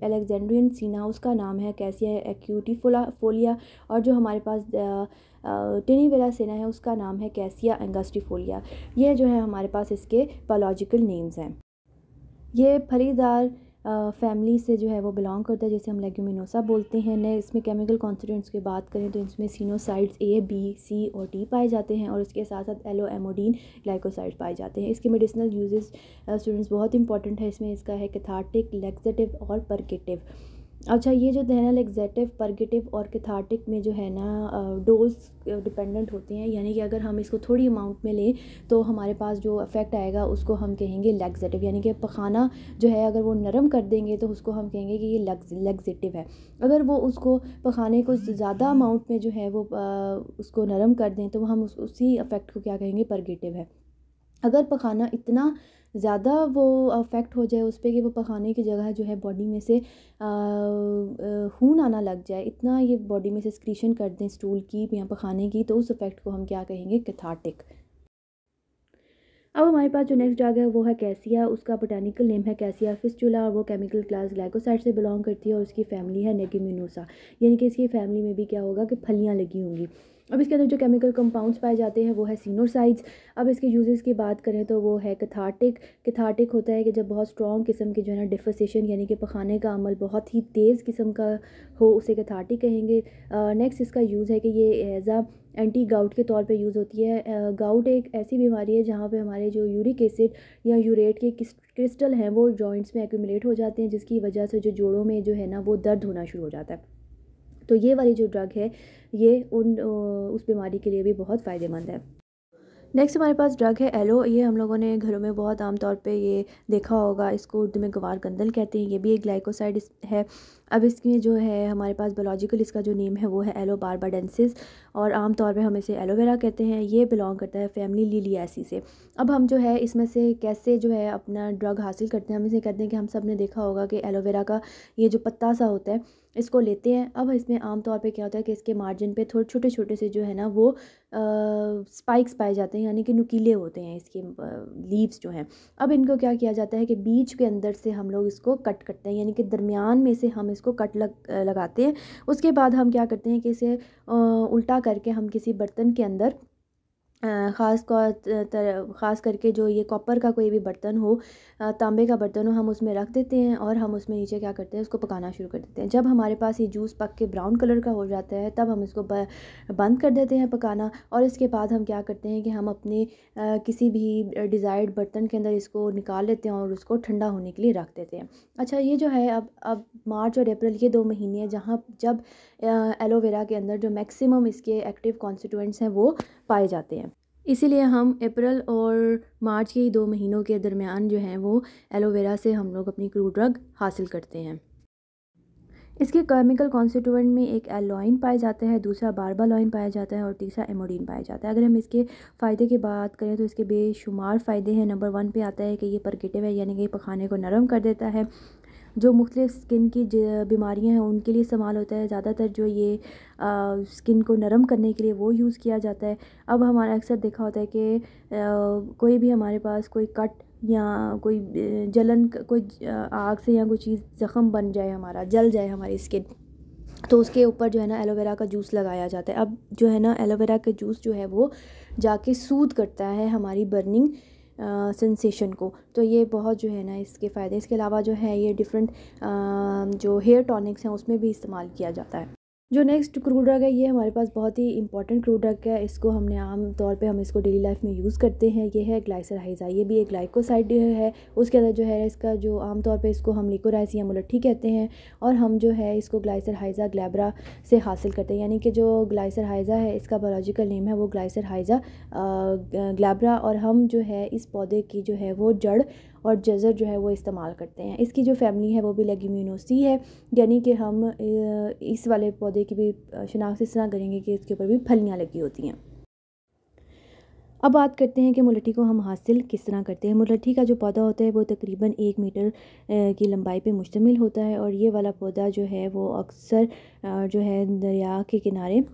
अलेक्जेंड्रियन सीना उसका नाम है कैसिया एक्यूटी फोला फोलिया और जो हमारे पास टेनीवेला सीना है उसका नाम है कैसिया एंगास्टिफोलिया ये जो है हमारे पास इसके बायोलॉजिकल नेम्स हैं ये फलीदार फैमिली से जो है वो बिलोंग करता है जैसे हम लेग्यूमिनोसा बोलते हैं नए इसमें केमिकल कॉन्स्टिट्यूंट्स की बात करें तो इसमें सीनोसाइड्स ए बी सी और डी पाए जाते हैं और इसके साथ साथ एलो एमोडीन ग्लाइकोसाइड पाए जाते हैं इसके मेडिसिनल यूजेस स्टूडेंट्स बहुत इंपॉर्टेंट है इसमें इसका है कैथार्टिक लेग्जेटिव और परकेटिव अच्छा ये जो है ना लेग्जेटिव परगेटिव और कैथार्टिक में जो है ना डोज़ डिपेंडेंट होते हैं यानी कि अगर हम इसको थोड़ी अमाउंट में लें तो हमारे पास जो इफ़ेक्ट आएगा उसको हम कहेंगे लेग्जेटिव यानी कि पखाना जो है अगर वो नरम कर देंगे तो उसको हम कहेंगे कि ये लेग्जेटिव है अगर वो उसको पखाने को ज़्यादा अमाउंट में जो है वो उसको नरम कर दें तो हम उस उसी इफ़ेक्ट को क्या कहेंगे परगेटिव है अगर पखाना इतना ज़्यादा वो अफ़ेक्ट हो जाए उस पर कि वो पखाने की जगह जो है बॉडी में से खून आना लग जाए इतना ये बॉडी में से स्क्रीशन कर दें स्टूल की या पखाने की तो उस इफ़ेक्ट को हम क्या कहेंगे कैथार्टिक अब हमारे पास जो नेक्स्ट ड्रग है वो है कैसिया उसका बोटानिकल नेम है कैसिया फिस्टूला और वो केमिकल क्लास ग्लाइकोसाइड से बिलोंग करती है और उसकी फैमिली है नेगेमिनोसा यानी कि इसकी फैमिली में भी क्या होगा कि फलियाँ लगी होंगी अब इसके अंदर जो केमिकल कंपाउंड्स पाए जाते हैं वो है सीनोसाइड्स अब इसके यूजेस की बात करें तो वो है कथार्टिक कथार्टिक होता है कि जब बहुत स्ट्रॉन्ग किस्म के जो है ना डिफोसेशन यानी कि पखाने का अमल बहुत ही तेज़ किस्म का हो उसे कथार्टिक कहेंगे नेक्स्ट इसका यूज़ है कि ये एज आ एंटी गाउट के तौर पे यूज़ होती है गाउट एक ऐसी बीमारी है जहाँ पे हमारे जो यूरिक एसिड या यूरेट के क्रिस्टल हैं वो जॉइंट्स में एक्यूमलेट हो जाते हैं जिसकी वजह से जो जोड़ों में जो है ना वो दर्द होना शुरू हो जाता है तो ये वाली जो ड्रग है ये उन उस बीमारी के लिए भी बहुत फ़ायदेमंद है नेक्स्ट हमारे पास ड्रग है एलो ये हम लोगों ने घरों में बहुत आमतौर पे ये देखा होगा इसको उर्दू में गवार गंदल कहते हैं ये भी एक ग्लाइकोसाइड है अब इसमें जो है हमारे पास बायोलॉजिकल इसका जो नेम है वो है एलो बारबाडेंसिस और आम तौर पे हम इसे एलोवेरा कहते हैं ये बिलोंग करता है फैमिली लीलियासी से अब हम जो है इसमें से कैसे जो है अपना ड्रग हासिल करते हैं हम इसे कहते हैं कि हम सब ने देखा होगा कि एलोवेरा का ये जो पत्ता सा होता है इसको लेते हैं अब इसमें आमतौर पर क्या होता है कि इसके मार्जिन पर थोड़े छोटे छोटे से जो है ना वो स्पाइक्स पाए जाते हैं यानी कि नुकीले होते हैं इसके लीव्स जो हैं अब इनको क्या किया जाता है कि बीच के अंदर से हम लोग इसको कट करते हैं यानी कि दरमियान में से हम इसको कट लग लगाते हैं उसके बाद हम क्या करते हैं कि इसे उल्टा करके हम किसी बर्तन के अंदर ख़ास कर ख़ास करके जो ये कॉपर का कोई भी बर्तन हो तांबे का बर्तन हो हम उसमें रख देते हैं और हम उसमें नीचे क्या करते हैं उसको पकाना शुरू कर देते हैं जब हमारे पास ये जूस पक के ब्राउन कलर का हो जाता है तब हम इसको बंद कर देते हैं पकाना और इसके बाद हम क्या करते हैं कि हम अपने किसी भी डिज़ायर्ड बर्तन के अंदर इसको निकाल लेते हैं और उसको ठंडा होने के लिए रख देते हैं अच्छा ये जो है अब अब मार्च और अप्रैल ये दो महीने हैं जहाँ जब एलोवेरा के अंदर जो मैक्सिमम इसके एक्टिव कॉन्स्टिटेंट्स हैं वो पाए जाते हैं इसीलिए हम अप्रैल और मार्च के ही दो महीनों के दरमियान जो है वो एलोवेरा से हम लोग अपनी क्रूड ड्रग हासिल करते हैं इसके केमिकल कॉन्स्टिट्यूएंट में एक एलॉइन पाया जाता है दूसरा बारबालॉइन पाया जाता है और तीसरा एमोडीन पाया जाता है अगर हम इसके फ़ायदे की बात करें तो इसके बेशुमार फ़ायदे हैं नंबर वन पे आता है कि ये परगेटिव है यानी कि पखाने को नरम कर देता है जो मुख्तलिफ़ स्किन की बीमारियाँ हैं उनके लिए इस्तेमाल होता है ज़्यादातर जो ये स्किन को नरम करने के लिए वो यूज़ किया जाता है अब हमारा अक्सर देखा होता है कि कोई भी हमारे पास कोई कट या कोई जलन कोई आग से या कोई चीज़ ज़ख़म बन जाए हमारा जल जाए हमारी स्किन तो उसके ऊपर जो है ना एलोवेरा का जूस लगाया जाता है अब जो है ना एलोवेरा का जूस जो है वो जाके सूद करता है हमारी बर्निंग सेंसेशन को तो ये बहुत जो है ना इसके फ़ायदे इसके अलावा जो है ये डिफरेंट जो हेयर टॉनिक्स हैं उसमें भी इस्तेमाल किया जाता है जो नेक्स्ट क्रूड ड्रग है ये हमारे पास बहुत ही इंपॉर्टेंट क्रूड ड्रग है इसको हमने आम तौर पे हम इसको डेली लाइफ में यूज़ करते हैं ये है ग्लाइसराइजा ये भी एक ग्लाइकोसाइड है उसके अंदर जो है इसका जो आम तौर पे इसको हम लिकोराइस या मुलट्ठी कहते हैं और हम जो है इसको हाइज़ा ग्लैबरा से हासिल करते हैं यानी कि जो हाइज़ा है इसका बायोलॉजिकल नेम है वो हाइजा ग्लैबरा और हम जो है इस पौधे की जो है वो जड़ और जज़र जो है वो इस्तेमाल करते हैं इसकी जो फैमिली है वो भी लेगम्यूनोसी है यानी कि हम इस वाले पौधे की भी शनाख्त इस तरह करेंगे कि इसके ऊपर भी फलियाँ लगी होती हैं अब बात करते हैं कि मुलठी को हम हासिल किस तरह करते हैं मुलठी का जो पौधा होता है वो तकरीबन एक मीटर की लंबाई पे मुश्तमिल होता है और ये वाला पौधा जो है वो अक्सर जो है दरिया के किनारे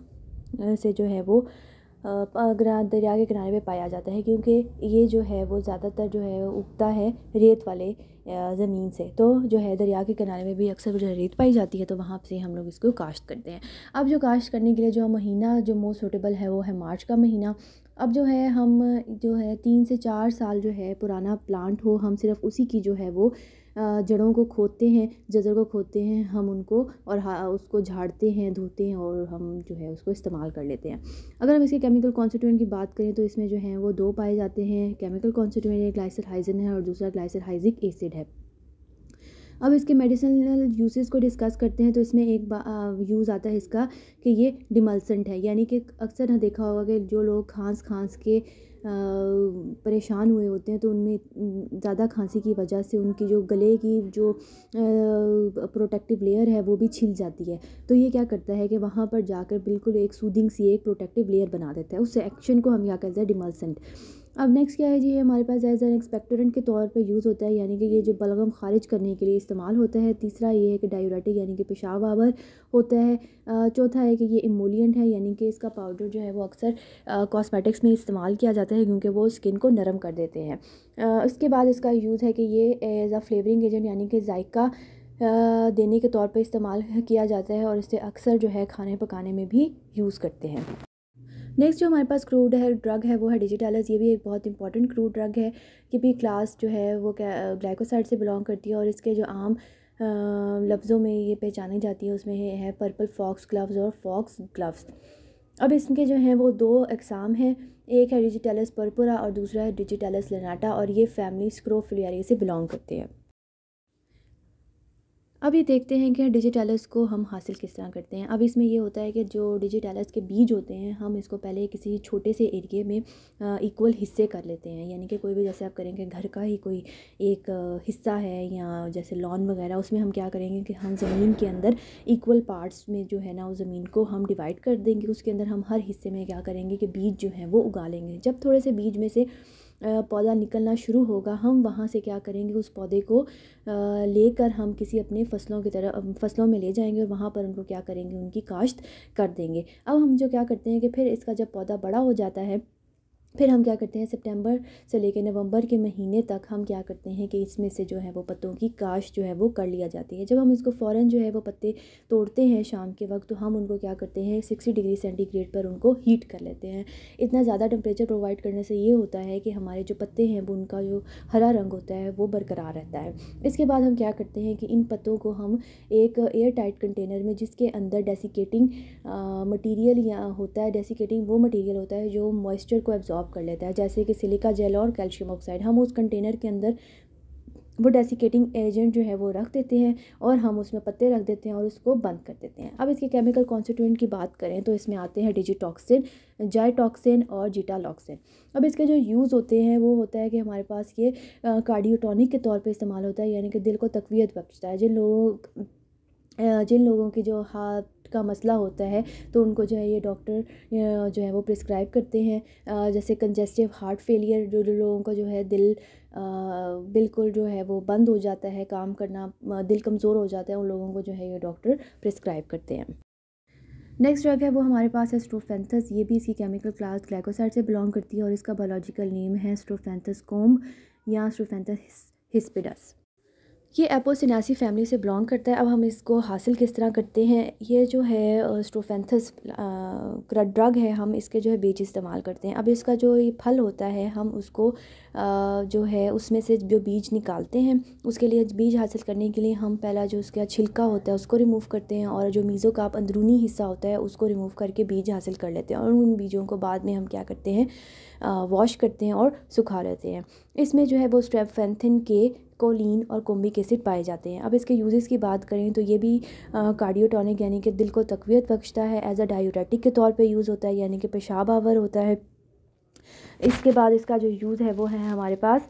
से जो है वो दरिया के किनारे पे पाया जाता है क्योंकि ये जो है वो ज़्यादातर जो है उगता है रेत वाले ज़मीन से तो जो है दरिया के किनारे में भी अक्सर जो है रेत पाई जाती है तो वहाँ से हम लोग इसको काश्त करते हैं अब जो काश्त करने के लिए जो महीना जो मोस्ट सूटेबल है वो है मार्च का महीना अब जो है हम जो है तीन से चार साल जो है पुराना प्लांट हो हम सिर्फ उसी की जो है वो जड़ों को खोदते हैं जजर को खोदते हैं हम उनको और उसको झाड़ते हैं धोते हैं और हम जो है उसको इस्तेमाल कर लेते हैं अगर हम इसके केमिकल कॉन्स्टिट्यूएंट की बात करें तो इसमें जो है वो दो पाए जाते हैं केमिकल कॉन्स्टिट्यूएंट एक ग्लाइसरहाइजन है और दूसरा ग्लाइसरहाइजिक एसिड है अब इसके मेडिसिनल यूसेस को डिस्कस करते हैं तो इसमें एक यूज़ आता है इसका कि ये डिमल्सेंट है यानी कि अक्सर हाँ देखा होगा कि जो लोग खांस खांस के परेशान हुए होते हैं तो उनमें ज़्यादा खांसी की वजह से उनकी जो गले की जो प्रोटेक्टिव लेयर है वो भी छिल जाती है तो ये क्या करता है कि वहाँ पर जाकर बिल्कुल एक सूदिंग सी एक प्रोटेक्टिव लेयर बना देता है उस एक्शन को हम क्या कहते हैं डिमल्सेंट अब नेक्स्ट क्या है जी हमारे पास एज एन एक्सपेक्टोरेंट के तौर पर यूज़ होता है यानी कि ये जो बलगम खारिज करने के लिए इस्तेमाल होता है तीसरा ये है कि डायूरेटिक यानी कि पेशाब आवर होता है चौथा है कि ये इमोलियंट है यानी कि इसका पाउडर जो है वो अक्सर कॉस्मेटिक्स में इस्तेमाल किया जाता है क्योंकि वो स्किन को नरम कर देते हैं उसके बाद इसका यूज़ है कि ये एज अ फ्लेवरिंग एजेंट यानी कि जायका देने के तौर पर इस्तेमाल किया जाता है और इसे अक्सर जो है खाने पकाने में भी यूज़ करते हैं नेक्स्ट जो हमारे पास क्रूड है ड्रग है वो है डिजिटलस ये भी एक बहुत इंपॉर्टेंट क्रूड ड्रग है ये भी क्लास जो है वो ग्लाइकोसाइड से बिलोंग करती है और इसके जो आम लफ्ज़ों में ये पहचानी जाती है उसमें है, पर्पल फॉक्स ग्लव्स और फॉक्स ग्लव्स अब इसके जो हैं वो दो अकसाम हैं एक है डिजिटलस पर्पुरा और दूसरा है डिजिटेलस लनाटा और ये फैमिली स्क्रोफिलियरी से बिलोंग करते हैं अब ये देखते हैं कि डिजिटैलस हाँ, को हम हासिल किस तरह करते हैं अब इसमें ये होता है कि जो डिजिटैलस के बीज होते हैं हम इसको पहले किसी छोटे से एरिए में इक्वल हिस्से कर लेते हैं यानी कि कोई भी जैसे आप करेंगे घर का ही कोई एक हिस्सा है या जैसे लॉन वगैरह उसमें हम क्या करेंगे कि हम ज़मीन के अंदर इक्वल पार्ट्स में जो है ना उस ज़मीन को हम डिवाइड कर देंगे उसके अंदर हम हर हिस्से में क्या करेंगे कि बीज जो हैं वो उगा लेंगे जब थोड़े से बीज में से पौधा निकलना शुरू होगा हम वहाँ से क्या करेंगे उस पौधे को लेकर हम किसी अपने फसलों की तरह फसलों में ले जाएंगे और वहाँ पर उनको क्या करेंगे उनकी काश्त कर देंगे अब हम जो क्या करते हैं कि फिर इसका जब पौधा बड़ा हो जाता है फिर हम क्या करते हैं सितंबर से लेकर नवंबर के महीने तक हम क्या करते हैं कि इसमें से जो है वो पत्तों की काश जो है वो कर लिया जाती है जब हम इसको फ़ौर जो है वो पत्ते तोड़ते हैं शाम के वक्त तो हम उनको क्या करते हैं सिक्सटी डिग्री सेंटीग्रेड पर उनको हीट कर लेते हैं इतना ज़्यादा टेम्परेचर प्रोवाइड करने से ये होता है कि हमारे जो पत्ते हैं वो उनका जो हरा रंग होता है वो बरकरार रहता है इसके बाद हम क्या करते हैं कि इन पत्तों को हम एक एयर टाइट कंटेनर में जिसके अंदर डेसिकेटिंग मटीरियल या होता है डेसिकेटिंग वो मटीरियल होता है जो मॉइस्चर को एब्जॉर्ब सॉप कर लेता है जैसे कि सिलिका जेल और कैल्शियम ऑक्साइड हम उस कंटेनर के अंदर वो डेसिकेटिंग एजेंट जो है वो रख देते हैं और हम उसमें पत्ते रख देते हैं और उसको बंद कर देते हैं अब इसके केमिकल कॉन्स्टिट्यूंट की बात करें तो इसमें आते हैं डिजिटॉक्सिन जाइटॉक्सिन और जीटालॉक्सिन अब इसके जो यूज़ होते हैं वो होता है कि हमारे पास ये कार्डियोटॉनिक के तौर पर इस्तेमाल होता है यानी कि दिल को तकवीत बख्शता है जिन लोगों जिन लोगों की जो हाथ का मसला होता है तो उनको जो है ये डॉक्टर जो है वो प्रिस्क्राइब करते हैं जैसे कंजेस्टिव हार्ट फेलियर जो लोगों का जो है दिल बिल्कुल जो है वो बंद हो जाता है काम करना दिल कमज़ोर हो जाता है उन लोगों को जो है ये डॉक्टर प्रिस्क्राइब करते हैं नेक्स्ट ड्रग है वो हमारे पास है स्ट्रोफेंथस ये भी इसकी केमिकल क्लास ग्लाइकोसाइड से बिलोंग करती है और इसका बायोलॉजिकल नेम है स्ट्रोफेंथस कोम्ब या स्ट्रोफेंथस हिस्पिडस ये एपोसिनासी फैमिली से बिलोंग करता है अब हम इसको हासिल किस तरह करते हैं ये जो है स्टोफेंथस ड्रग है हम इसके जो है बीज इस्तेमाल करते हैं अब इसका जो ये फल होता है हम उसको आ, जो है उसमें से जो बीज निकालते हैं उसके लिए बीज हासिल करने के लिए हम पहला जो उसका छिलका होता है उसको रिमूव करते हैं और जो मीज़ों का अंदरूनी हिस्सा होता है उसको रिमूव करके बीज हासिल कर लेते हैं और उन बीजों को बाद में हम क्या करते हैं वॉश करते हैं और सुखा लेते हैं इसमें जो है वो स्ट्रेपफेंथिन के कोलिन और कोम्बिक एसिड पाए जाते हैं अब इसके यूजेस की बात करें तो ये भी कार्डियोटॉनिक यानी कि दिल को तकवीत बख्शता है एज अ डायूरेटिक के तौर पे यूज़ होता है यानी कि पेशाब आवर होता है इसके बाद इसका जो यूज़ है वो है हमारे पास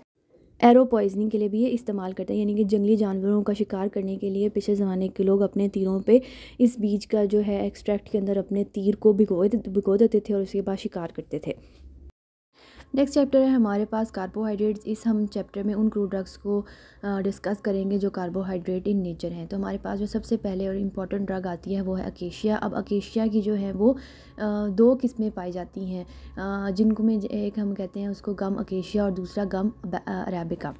एरो पॉइजनिंग के लिए भी ये इस्तेमाल करते हैं यानी कि जंगली जानवरों का शिकार करने के लिए पिछले ज़माने के लोग अपने तीरों पे इस बीज का जो है एक्सट्रैक्ट के अंदर अपने तीर को भिगो भिगो देते थे और उसके बाद शिकार करते थे नेक्स्ट चैप्टर है हमारे पास कार्बोहाइड्रेट्स इस हम चैप्टर में उन क्रूड ड्रग्स को डिस्कस करेंगे जो कार्बोहाइड्रेट इन नेचर हैं तो हमारे पास जो सबसे पहले और इम्पॉर्टेंट ड्रग आती है वो है अकेशिया अब अकेशिया की जो है वो दो किस्में पाई जाती हैं जिनको में एक हम कहते हैं उसको गम अकेशिया और दूसरा गम अरेबिका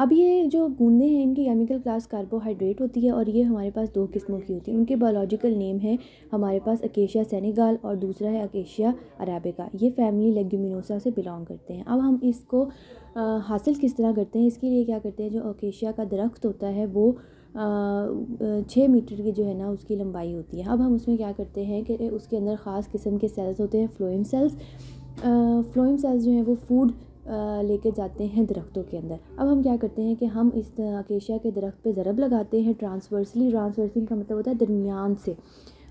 अब ये जो गूंदे हैं इनकी केमिकल क्लास कार्बोहाइड्रेट होती है और ये हमारे पास दो किस्मों की होती है उनके बायोलॉजिकल नेम है हमारे पास अकेशिया सेनेगाल और दूसरा है अकेशिया अराबिका ये फैमिली लेग्यूमिनोसा से बिलोंग करते हैं अब हम इसको आ, हासिल किस तरह करते हैं इसके लिए क्या करते हैं जो अकेशिया का दरख्त होता है वो छः मीटर की जो है ना उसकी लंबाई होती है अब हम उसमें क्या करते हैं कि उसके अंदर ख़ास किस्म के सेल्स होते हैं फ्लोइम सेल्स फ्लोइम सेल्स जो हैं वो फूड लेके जाते हैं दरख्तों के अंदर अब हम क्या करते हैं कि हम इस अकेशिया के दरख्त पे ज़रब लगाते हैं ट्रांसवर्सली ट्रांसवर्सिंग का मतलब होता है दरमियान से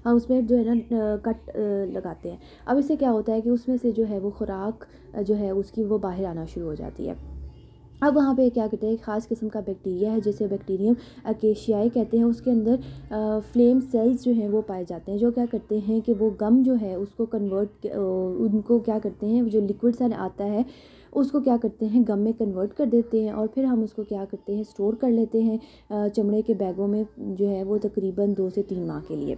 हम उसमें जो है ना कट लगाते हैं अब इससे क्या होता है कि उसमें से जो है वो खुराक जो है उसकी वो बाहर आना शुरू हो जाती है अब वहाँ पे क्या करते हैं ख़ास किस्म का बैक्टीरिया है जिसे बैक्टीरियम अकेशियाई कहते हैं उसके अंदर फ्लेम सेल्स जो हैं वो पाए जाते हैं जो क्या करते हैं कि वो गम जो है उसको कन्वर्ट उनको क्या करते हैं जो लिक्विड सा आता है उसको क्या करते हैं गम में कन्वर्ट कर देते हैं और फिर हम उसको क्या करते हैं स्टोर कर लेते हैं चमड़े के बैगों में जो है वो तकरीबन दो से तीन माह के लिए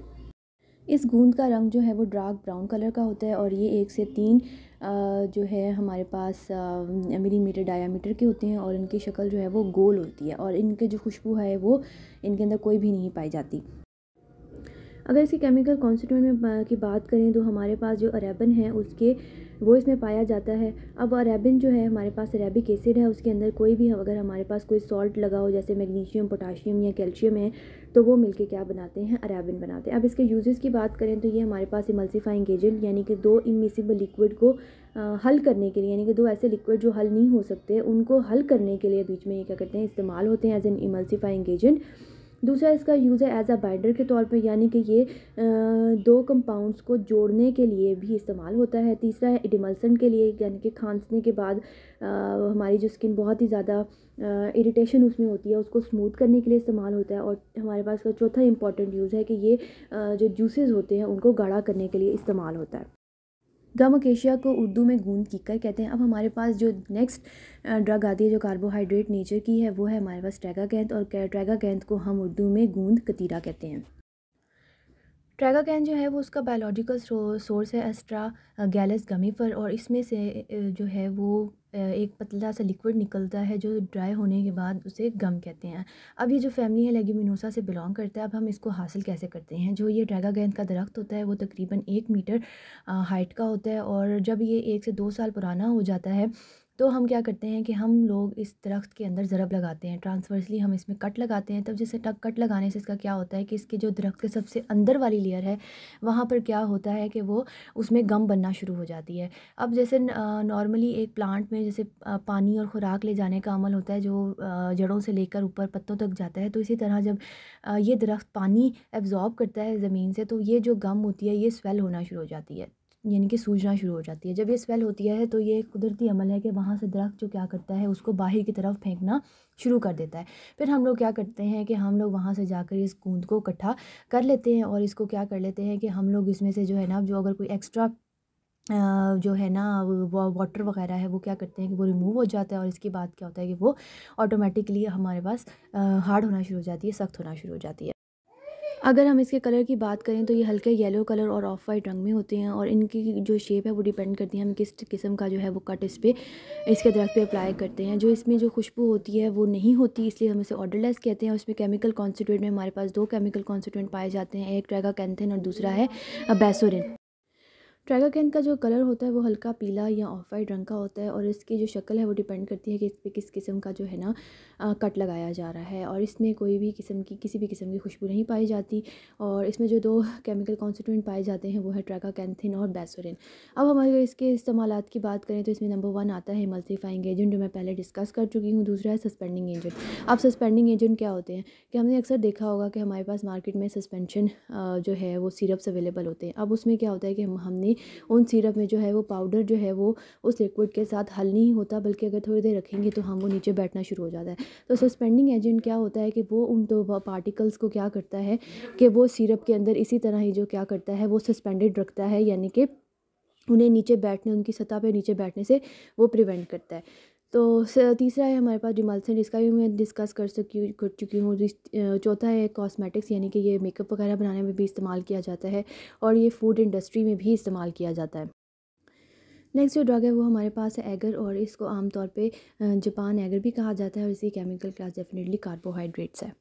इस गूंद का रंग जो है वो डार्क ब्राउन कलर का होता है और ये एक से तीन जो है हमारे पास मिलीमीटर डायामीटर के होते हैं और इनकी शक्ल जो है वो गोल होती है और इनके जो खुशबू है वो इनके अंदर कोई भी नहीं पाई जाती अगर इसके केमिकल कॉन्स्टिट्यूंट में की बात करें तो हमारे पास जो अरेबन है उसके वो इसमें पाया जाता है अब अरेबिन जो है हमारे पास अरेबिक एसिड है उसके अंदर कोई भी अगर हमारे पास कोई सॉल्ट लगा हो जैसे मैग्नीशियम पोटाशियम या कैल्शियम है तो वो मिलके क्या बनाते हैं अरेबिन बनाते हैं अब इसके यूज़ की बात करें तो ये हमारे पास इमल्सिफाइंग एजेंट यानी कि दो इमिसिबल लिक्विड को हल करने के लिए यानी कि दो ऐसे लिक्विड जो हल नहीं हो सकते उनको हल करने के लिए बीच में ये क्या करते हैं इस्तेमाल होते हैं एज एन इमल्सिफ़ाइंग एजेंट दूसरा इसका यूज़ है एज़ आ बाइंडर के तौर पे यानी कि ये दो कंपाउंड्स को जोड़ने के लिए भी इस्तेमाल होता है तीसरा है डिमल्सन के लिए यानी कि खांसने के बाद आ, हमारी जो स्किन बहुत ही ज़्यादा इरिटेशन उसमें होती है उसको स्मूथ करने के लिए इस्तेमाल होता है और हमारे पास का चौथा इंपॉर्टेंट यूज़ है कि ये आ, जो जूसेज़ होते हैं उनको गाढ़ा करने के लिए इस्तेमाल होता है गम अकेशिया को उर्दू में गूंद कीकर कहते हैं अब हमारे पास जो नेक्स्ट ड्रग आती है जो कार्बोहाइड्रेट नेचर की है वो है हमारे पास ट्रैगा गेंद और ट्रैगा गेंद को हम उर्दू में गूंद कतीरा कहते हैं ट्रैगाकैन जो है वो उसका बायोलॉजिकल सोर्स है एस्ट्रा गैलस गमीफर और इसमें से uh, जो है वो uh, एक पतला सा लिक्विड निकलता है जो ड्राई होने के बाद उसे गम कहते हैं अब ये जो फैमिली है लेग्यूमिनोसा से बिलोंग करता है अब हम इसको हासिल कैसे करते हैं जो ये ड्रैगा गेंद का दरख्त होता है वो तकरीबन एक मीटर हाइट uh, का होता है और जब ये एक से दो साल पुराना हो जाता है तो हम क्या करते हैं कि हम लोग इस दरख्त के अंदर ज़रब लगाते हैं ट्रांसवर्सली हम इसमें कट लगाते हैं तब जैसे टक कट लगाने से इसका क्या होता है कि इसके जो दरख्त के सबसे अंदर वाली लेयर है वहाँ पर क्या होता है कि वो उसमें गम बनना शुरू हो जाती है अब जैसे नॉर्मली एक प्लांट में जैसे पानी और ख़ुराक ले जाने का अमल होता है जो जड़ों से लेकर ऊपर पत्तों तक जाता है तो इसी तरह जब ये दरख्त पानी एब्ज़ॉर्ब करता है ज़मीन से तो ये जो गम होती है ये स्वेल होना शुरू हो जाती है यानी कि सूझना शुरू हो जाती है जब ये स्वेल होती है तो ये कुदरती अमल है कि वहाँ से दरख्त जो क्या करता है उसको बाहर की तरफ फेंकना शुरू कर देता है फिर हम लोग क्या करते हैं कि हम लोग वहाँ से जाकर इस गूंद को इकट्ठा कर लेते हैं और इसको क्या कर लेते हैं कि हम लोग इसमें से जो है ना जो अगर कोई एक्स्ट्रा जो है ना वाटर वगैरह है वो क्या करते हैं कि वो रिमूव हो जाता है और इसके बाद क्या होता है कि वो ऑटोमेटिकली हमारे पास हार्ड होना शुरू हो जाती है सख्त होना शुरू हो जाती है अगर हम इसके कलर की बात करें तो ये हल्के येलो कलर और ऑफ वाइट रंग में होते हैं और इनकी जो शेप है वो डिपेंड करती है हम किस किस्म का जो है वो कट इस पर इसके दरख्त पे अप्लाई करते हैं जो इसमें जो खुशबू होती है वो नहीं होती इसलिए हम इसे ऑर्डरलेस कहते हैं उसमें केमिकल कॉन्स्टिट्यूट में हमारे पास दो केमिकल कॉन्स्टिट्यूट पाए जाते हैं एक ट्रैगा कैंथन और दूसरा है बेसोरिन ट्रैगर कैन का जो कलर होता है वो हल्का पीला या ऑफ वाइट रंग का होता है और इसकी जो शक्ल है वो डिपेंड करती है कि इस पर किस किस्म का जो है ना आ, कट लगाया जा रहा है और इसमें कोई भी किस्म की किसी भी किस्म की खुशबू नहीं पाई जाती और इसमें जो दो केमिकल कॉन्सटेंट पाए जाते हैं वो है ट्रैगा कैंथिन और बेसोरिन अब हमारे इसके इस्तेमाल की बात करें तो इसमें नंबर वन आता है मल्टीफाइंग एजेंट जो मैं पहले डिस्कस कर चुकी हूँ दूसरा है सस्पेंडिंग एजेंट अब सस्पेंडिंग एजेंट क्या होते हैं कि हमने अक्सर देखा होगा कि हमारे पास मार्केट में सस्पेंशन जो है वो सिरप्स अवेलेबल होते हैं अब उसमें क्या होता है कि हमने उन सिरप में जो है वो पाउडर जो है वो उस लिक्विड के साथ हल नहीं होता बल्कि अगर थोड़ी देर रखेंगे तो हम वो नीचे बैठना शुरू हो जाता है तो सस्पेंडिंग एजेंट क्या होता है कि वो उन तो पार्टिकल्स को क्या करता है कि वो सिरप के अंदर इसी तरह ही जो क्या करता है वो सस्पेंडेड रखता है यानी कि उन्हें नीचे बैठने उनकी सतह पर नीचे बैठने से वो प्रिवेंट करता है तो तीसरा है हमारे पास रिमल्सन जिसका भी मैं डिस्कस कर सकी कर चुकी हूँ चौथा है कॉस्मेटिक्स यानी कि ये मेकअप वगैरह बनाने में भी इस्तेमाल किया जाता है और ये फूड इंडस्ट्री में भी इस्तेमाल किया जाता है नेक्स्ट जो ड्रग है वो हमारे पास है एगर और इसको आमतौर पे जापान एगर भी कहा जाता है और इसी केमिकल क्लास डेफिनेटली कार्बोहाइड्रेट्स है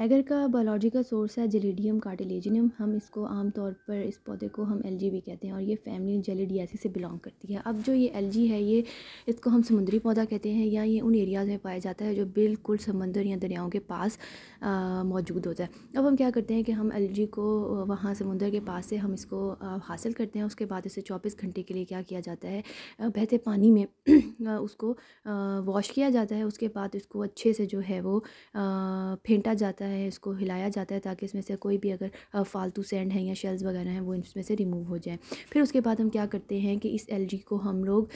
एगर का बायोलॉजिकल सोर्स है जेलीडियम कार्टिलेजिनियम हम इसको आम तौर पर इस पौधे को हम एलजी भी कहते हैं और ये फैमिली जेलीडियासी से बिलोंग करती है अब जो ये एलजी है ये इसको हम समुद्री पौधा कहते हैं या ये उन एरियाज़ में पाया जाता है जो बिल्कुल समंदर या दरियाओं के पास मौजूद होता है अब हम क्या करते हैं कि हम एल को वहाँ समुंदर के पास से हम इसको हासिल करते हैं उसके बाद इसे चौबीस घंटे के लिए क्या किया जाता है बहते पानी में उसको वॉश किया जाता है उसके बाद इसको अच्छे से जो है वो फेंटा जाता है जाता है इसको हिलाया जाता है ताकि इसमें से कोई भी अगर फालतू सेंड है या शेल्स वगैरह हैं वो इसमें से रिमूव हो जाए फिर उसके बाद हम क्या करते हैं कि इस एल को हम लोग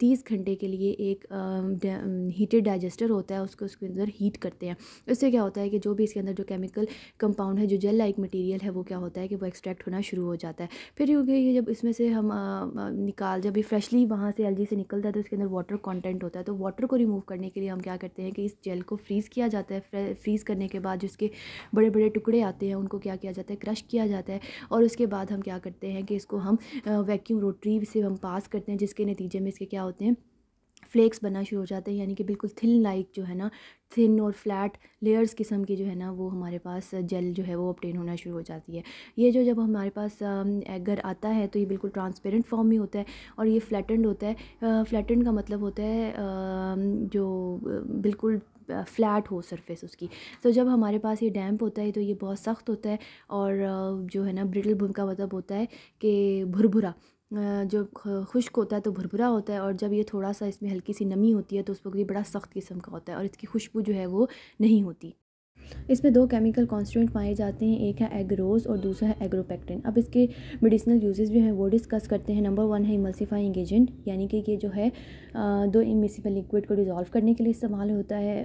तीस घंटे के लिए एक हीटेड डाइजेस्टर होता है उसको उसके अंदर हीट करते हैं इससे क्या होता है कि जो भी इसके अंदर जो केमिकल कंपाउंड है जो जेल लाइक मटेरियल है वो क्या होता है कि वो एक्सट्रैक्ट होना शुरू हो जाता है फिर क्योंकि जब इसमें से हम निकाल जब ये फ्रेशली वहाँ से एलजी से निकलता है तो इसके अंदर वाटर कंटेंट होता है तो वाटर को रिमूव करने के लिए हम क्या करते हैं कि इस जेल को फ्रीज़ किया जाता है फ्रीज़ करने के बाद जिसके बड़े बड़े टुकड़े आते हैं उनको क्या किया जाता है क्रश किया जाता है और उसके बाद हम क्या करते हैं कि इसको हम वैक्यूम रोटरी से हम पास करते हैं जिसके नतीजे में इसके क्या होते हैं फ्लेक्स बनना शुरू हो जाते हैं यानी कि बिल्कुल थिन लाइक जो है ना थिन और फ्लैट लेयर्स किस्म की जो है ना वो हमारे पास जेल जो है वो ऑप्टेन होना शुरू हो जाती है ये जो जब हमारे पास एगर आता है तो ये बिल्कुल ट्रांसपेरेंट फॉर्म में होता है और ये फ्लैटेंड होता है फ्लैटेंड का मतलब होता है जो बिल्कुल फ्लैट हो सरफेस उसकी तो जब हमारे पास ये डैम्प होता है तो ये बहुत सख्त होता है और जो है ना ब्रिटल भूम का मतलब होता है कि भुरभुरा जो खुश्क होता है तो भुरभुरा होता है और जब ये थोड़ा सा इसमें हल्की सी नमी होती है तो उस वक्त ये बड़ा सख्त किस्म का होता है और इसकी खुशबू जो है वो नहीं होती इसमें दो केमिकल कॉन्स्टेंट पाए जाते हैं एक है एग्रोज और दूसरा है एग्रोपेक्टिन अब इसके मेडिसिनल यूजेस जो हैं वो डिस्कस करते हैं नंबर वन है इमल्सिफाइंग एजेंट यानी कि ये जो है दो इमिसिपल लिक्विड को डिजॉल्व करने के लिए इस्तेमाल होता है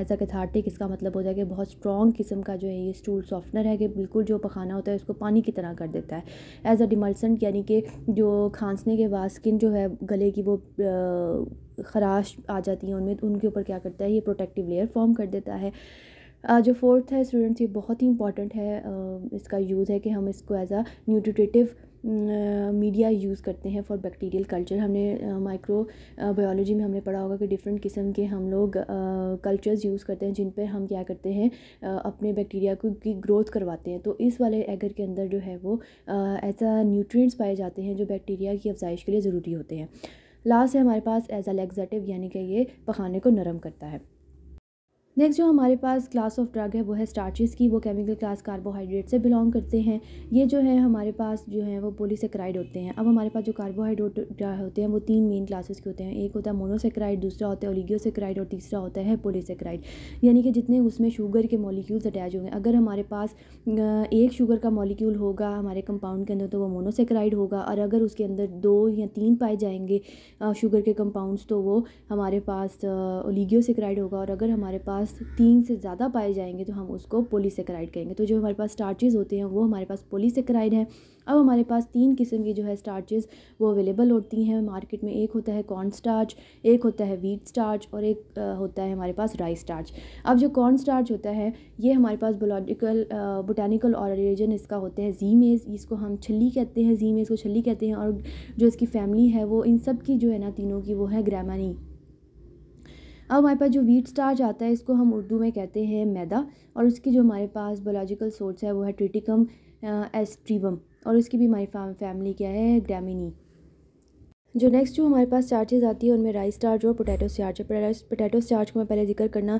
एज अ कैथार्टिक इसका मतलब होता है कि बहुत स्ट्रॉन्ग किस्म का जो है ये स्टूल सॉफ्टनर है कि बिल्कुल जो पखाना होता है उसको पानी की तरह कर देता है एज अ डिमल्सेंट यानी कि जो खांसने के बाद स्किन जो है गले की वो खराश आ जाती है उनमें तो उनके ऊपर क्या करता है ये प्रोटेक्टिव लेयर फॉर्म कर देता है जो फोर्थ है स्टूडेंट्स ये बहुत ही इंपॉर्टेंट है इसका यूज़ है कि हम इसको as a nutritive media use करते हैं फॉर बैक्टीरियल कल्चर हमने माइक्रो बायोलॉजी में हमने पढ़ा होगा कि डिफरेंट किस्म के हम लोग कल्चर्स यूज़ करते हैं जिन पर हम क्या करते हैं अपने बैक्टीरिया को की ग्रोथ करवाते हैं तो इस वाले एगर के अंदर जो है वो ऐसा न्यूट्रिएंट्स पाए जाते हैं जो बैक्टीरिया की अफजाइश के लिए ज़रूरी होते हैं लास्ट है हमारे पास एज अ लेग्जेटिव यानी कि ये पखाने को नरम करता है नेक्स्ट जो हमारे पास क्लास ऑफ ड्रग है वो है स्टार्चेस की वो केमिकल क्लास कार्बोहाइड्रेट से बिलोंग करते हैं ये जो है हमारे पास जो है वो पोलीसेक्राइड होते हैं अब हमारे पास जो कार्बोहाइड्रेट होते हैं वो तीन मेन क्लासेस के होते हैं एक होता है मोनोसेक्राइड दूसरा होता है ओलिगियोसेक्राइड और तीसरा होता है पोलीसेक्राइड यानी कि जितने उसमें शुगर के मॉलिक्यूल्स अटैच होंगे अगर हमारे पास एक शुगर का मॉलिक्यूल होगा हमारे कंपाउंड के अंदर तो वो मोनोसेक्राइड होगा और अगर उसके अंदर दो या तीन पाए जाएंगे शुगर के कंपाउंड्स तो वो हमारे पास ओलीगियोसेक्राइड होगा और अगर हमारे पास पास तीन से ज़्यादा पाए जाएंगे तो हम उसको पोलीसेक्राइड कहेंगे तो जो हमारे पास स्टार्चेज़ होते हैं वो हमारे पास पोलीसेक्राइड है अब हमारे पास तीन किस्म की जो है स्टार्चेज़ वो अवेलेबल होती हैं मार्केट में एक होता है कॉर्न स्टार्च एक होता है वीट स्टार्च और एक होता है हमारे पास राइस स्टार्च अब जो कॉर्न स्टार्च होता है ये हमारे पास बोलॉजिकल बोटानिकल ऑरिजन इसका होता है जीमेज़ इसको हम छली कहते हैं जीमेज़ को छली कहते हैं और जो इसकी फैमिली है वो इन सब की जो है ना तीनों की वो है ग्रामानी अब हमारे पास जो वीट स्टार्च आता है इसको हम उर्दू में कहते हैं मैदा और उसकी जो हमारे पास बायोलॉजिकल सोर्स है वो है ट्रिटिकम एस्ट्रीवम और उसकी भी हमारी फैमिली क्या है ग्रामिनी जो नेक्स्ट जो हमारे पास स्टार्चेज आती है उनमें राइस स्टार्च और पोटैटो स्टार्च है पोटैटो स्टार्च को मैं पहले जिक्र करना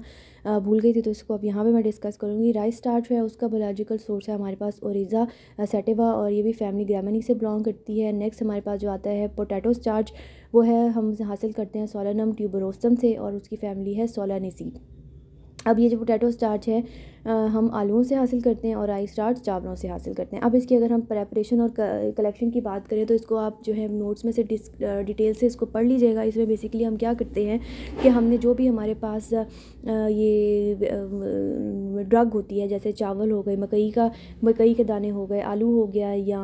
भूल गई थी तो इसको अब यहाँ पे मैं डिस्कस करूँगी राइस स्टार्च है उसका बायोलॉजिकल सोर्स है हमारे पास ओरिजा सेटिवा और ये भी फैमिली ग्रामनी से बिलोंग करती है नेक्स्ट हमारे पास जो आता है पोटैटो स्टार्च वो है हम हासिल करते हैं सोलानम ट्यूबरोसम से और उसकी फैमिली है सोलानिसी अब ये जो पोटैटो स्टार्च है हम आलूओं से हासिल करते हैं और आई स्टार्ट चावलों से हासिल करते हैं अब इसकी अगर हम प्रेपरेशन और कलेक्शन की बात करें तो इसको आप जो है नोट्स में से डिटेल से इसको पढ़ लीजिएगा इसमें बेसिकली हम क्या करते हैं कि हमने जो भी हमारे पास ये ड्रग होती है जैसे चावल हो गए मकई का मकई के दाने हो गए आलू हो गया या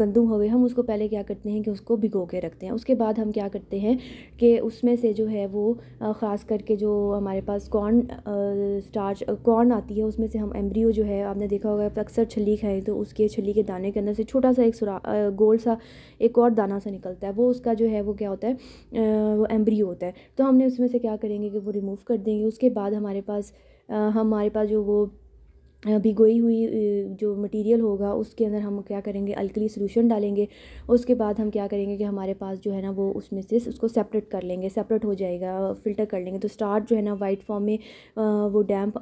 गंदुम हो गए हम उसको पहले क्या करते हैं कि उसको भिगो के रखते हैं उसके बाद हम क्या करते हैं कि उसमें से जो है वो ख़ास करके जो हमारे पास कॉर्न स्टार्च कॉर्न आती है है उसमें से हम एम्ब्रियो जो है आपने देखा होगा अक्सर छली खाएँ तो उसके छली के दाने के अंदर से छोटा सा एक गोल सा एक और दाना सा निकलता है वो उसका जो है वो क्या होता है वो एम्ब्रियो होता है तो हमने उसमें से क्या करेंगे कि वो रिमूव कर देंगे उसके बाद हमारे पास हमारे पास जो वो भिगोई हुई जो मटेरियल होगा उसके अंदर हम क्या करेंगे अल्कली सॉल्यूशन डालेंगे उसके बाद हम क्या करेंगे कि हमारे पास जो है ना वो उसमें से उसको सेपरेट कर लेंगे सेपरेट हो जाएगा फ़िल्टर कर लेंगे तो स्टार्ट जो है ना वाइट फॉर्म में वो डैम्प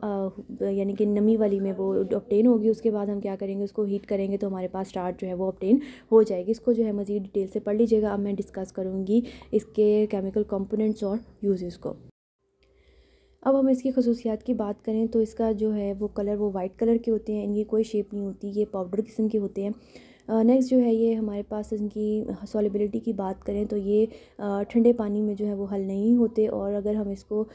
यानी कि नमी वाली में वो ऑप्टेन होगी उसके बाद हम क्या करेंगे उसको हीट करेंगे तो हमारे पास स्टार्ट जो है वो ऑप्टेन हो जाएगी इसको जो है मज़ीद डिटेल से पढ़ लीजिएगा अब मैं डिस्कस करूँगी इसके केमिकल कॉम्पोनेंट्स और यूज़ को अब हम इसकी खसूसियात की बात करें तो इसका जो है वो कलर वो वाइट कलर के होते हैं इनकी कोई शेप नहीं होती ये पाउडर किस्म के होते हैं नेक्स्ट जो है ये हमारे पास इनकी सॉलिबिलिटी की बात करें तो ये ठंडे पानी में जो है वो हल नहीं होते और अगर हम इसको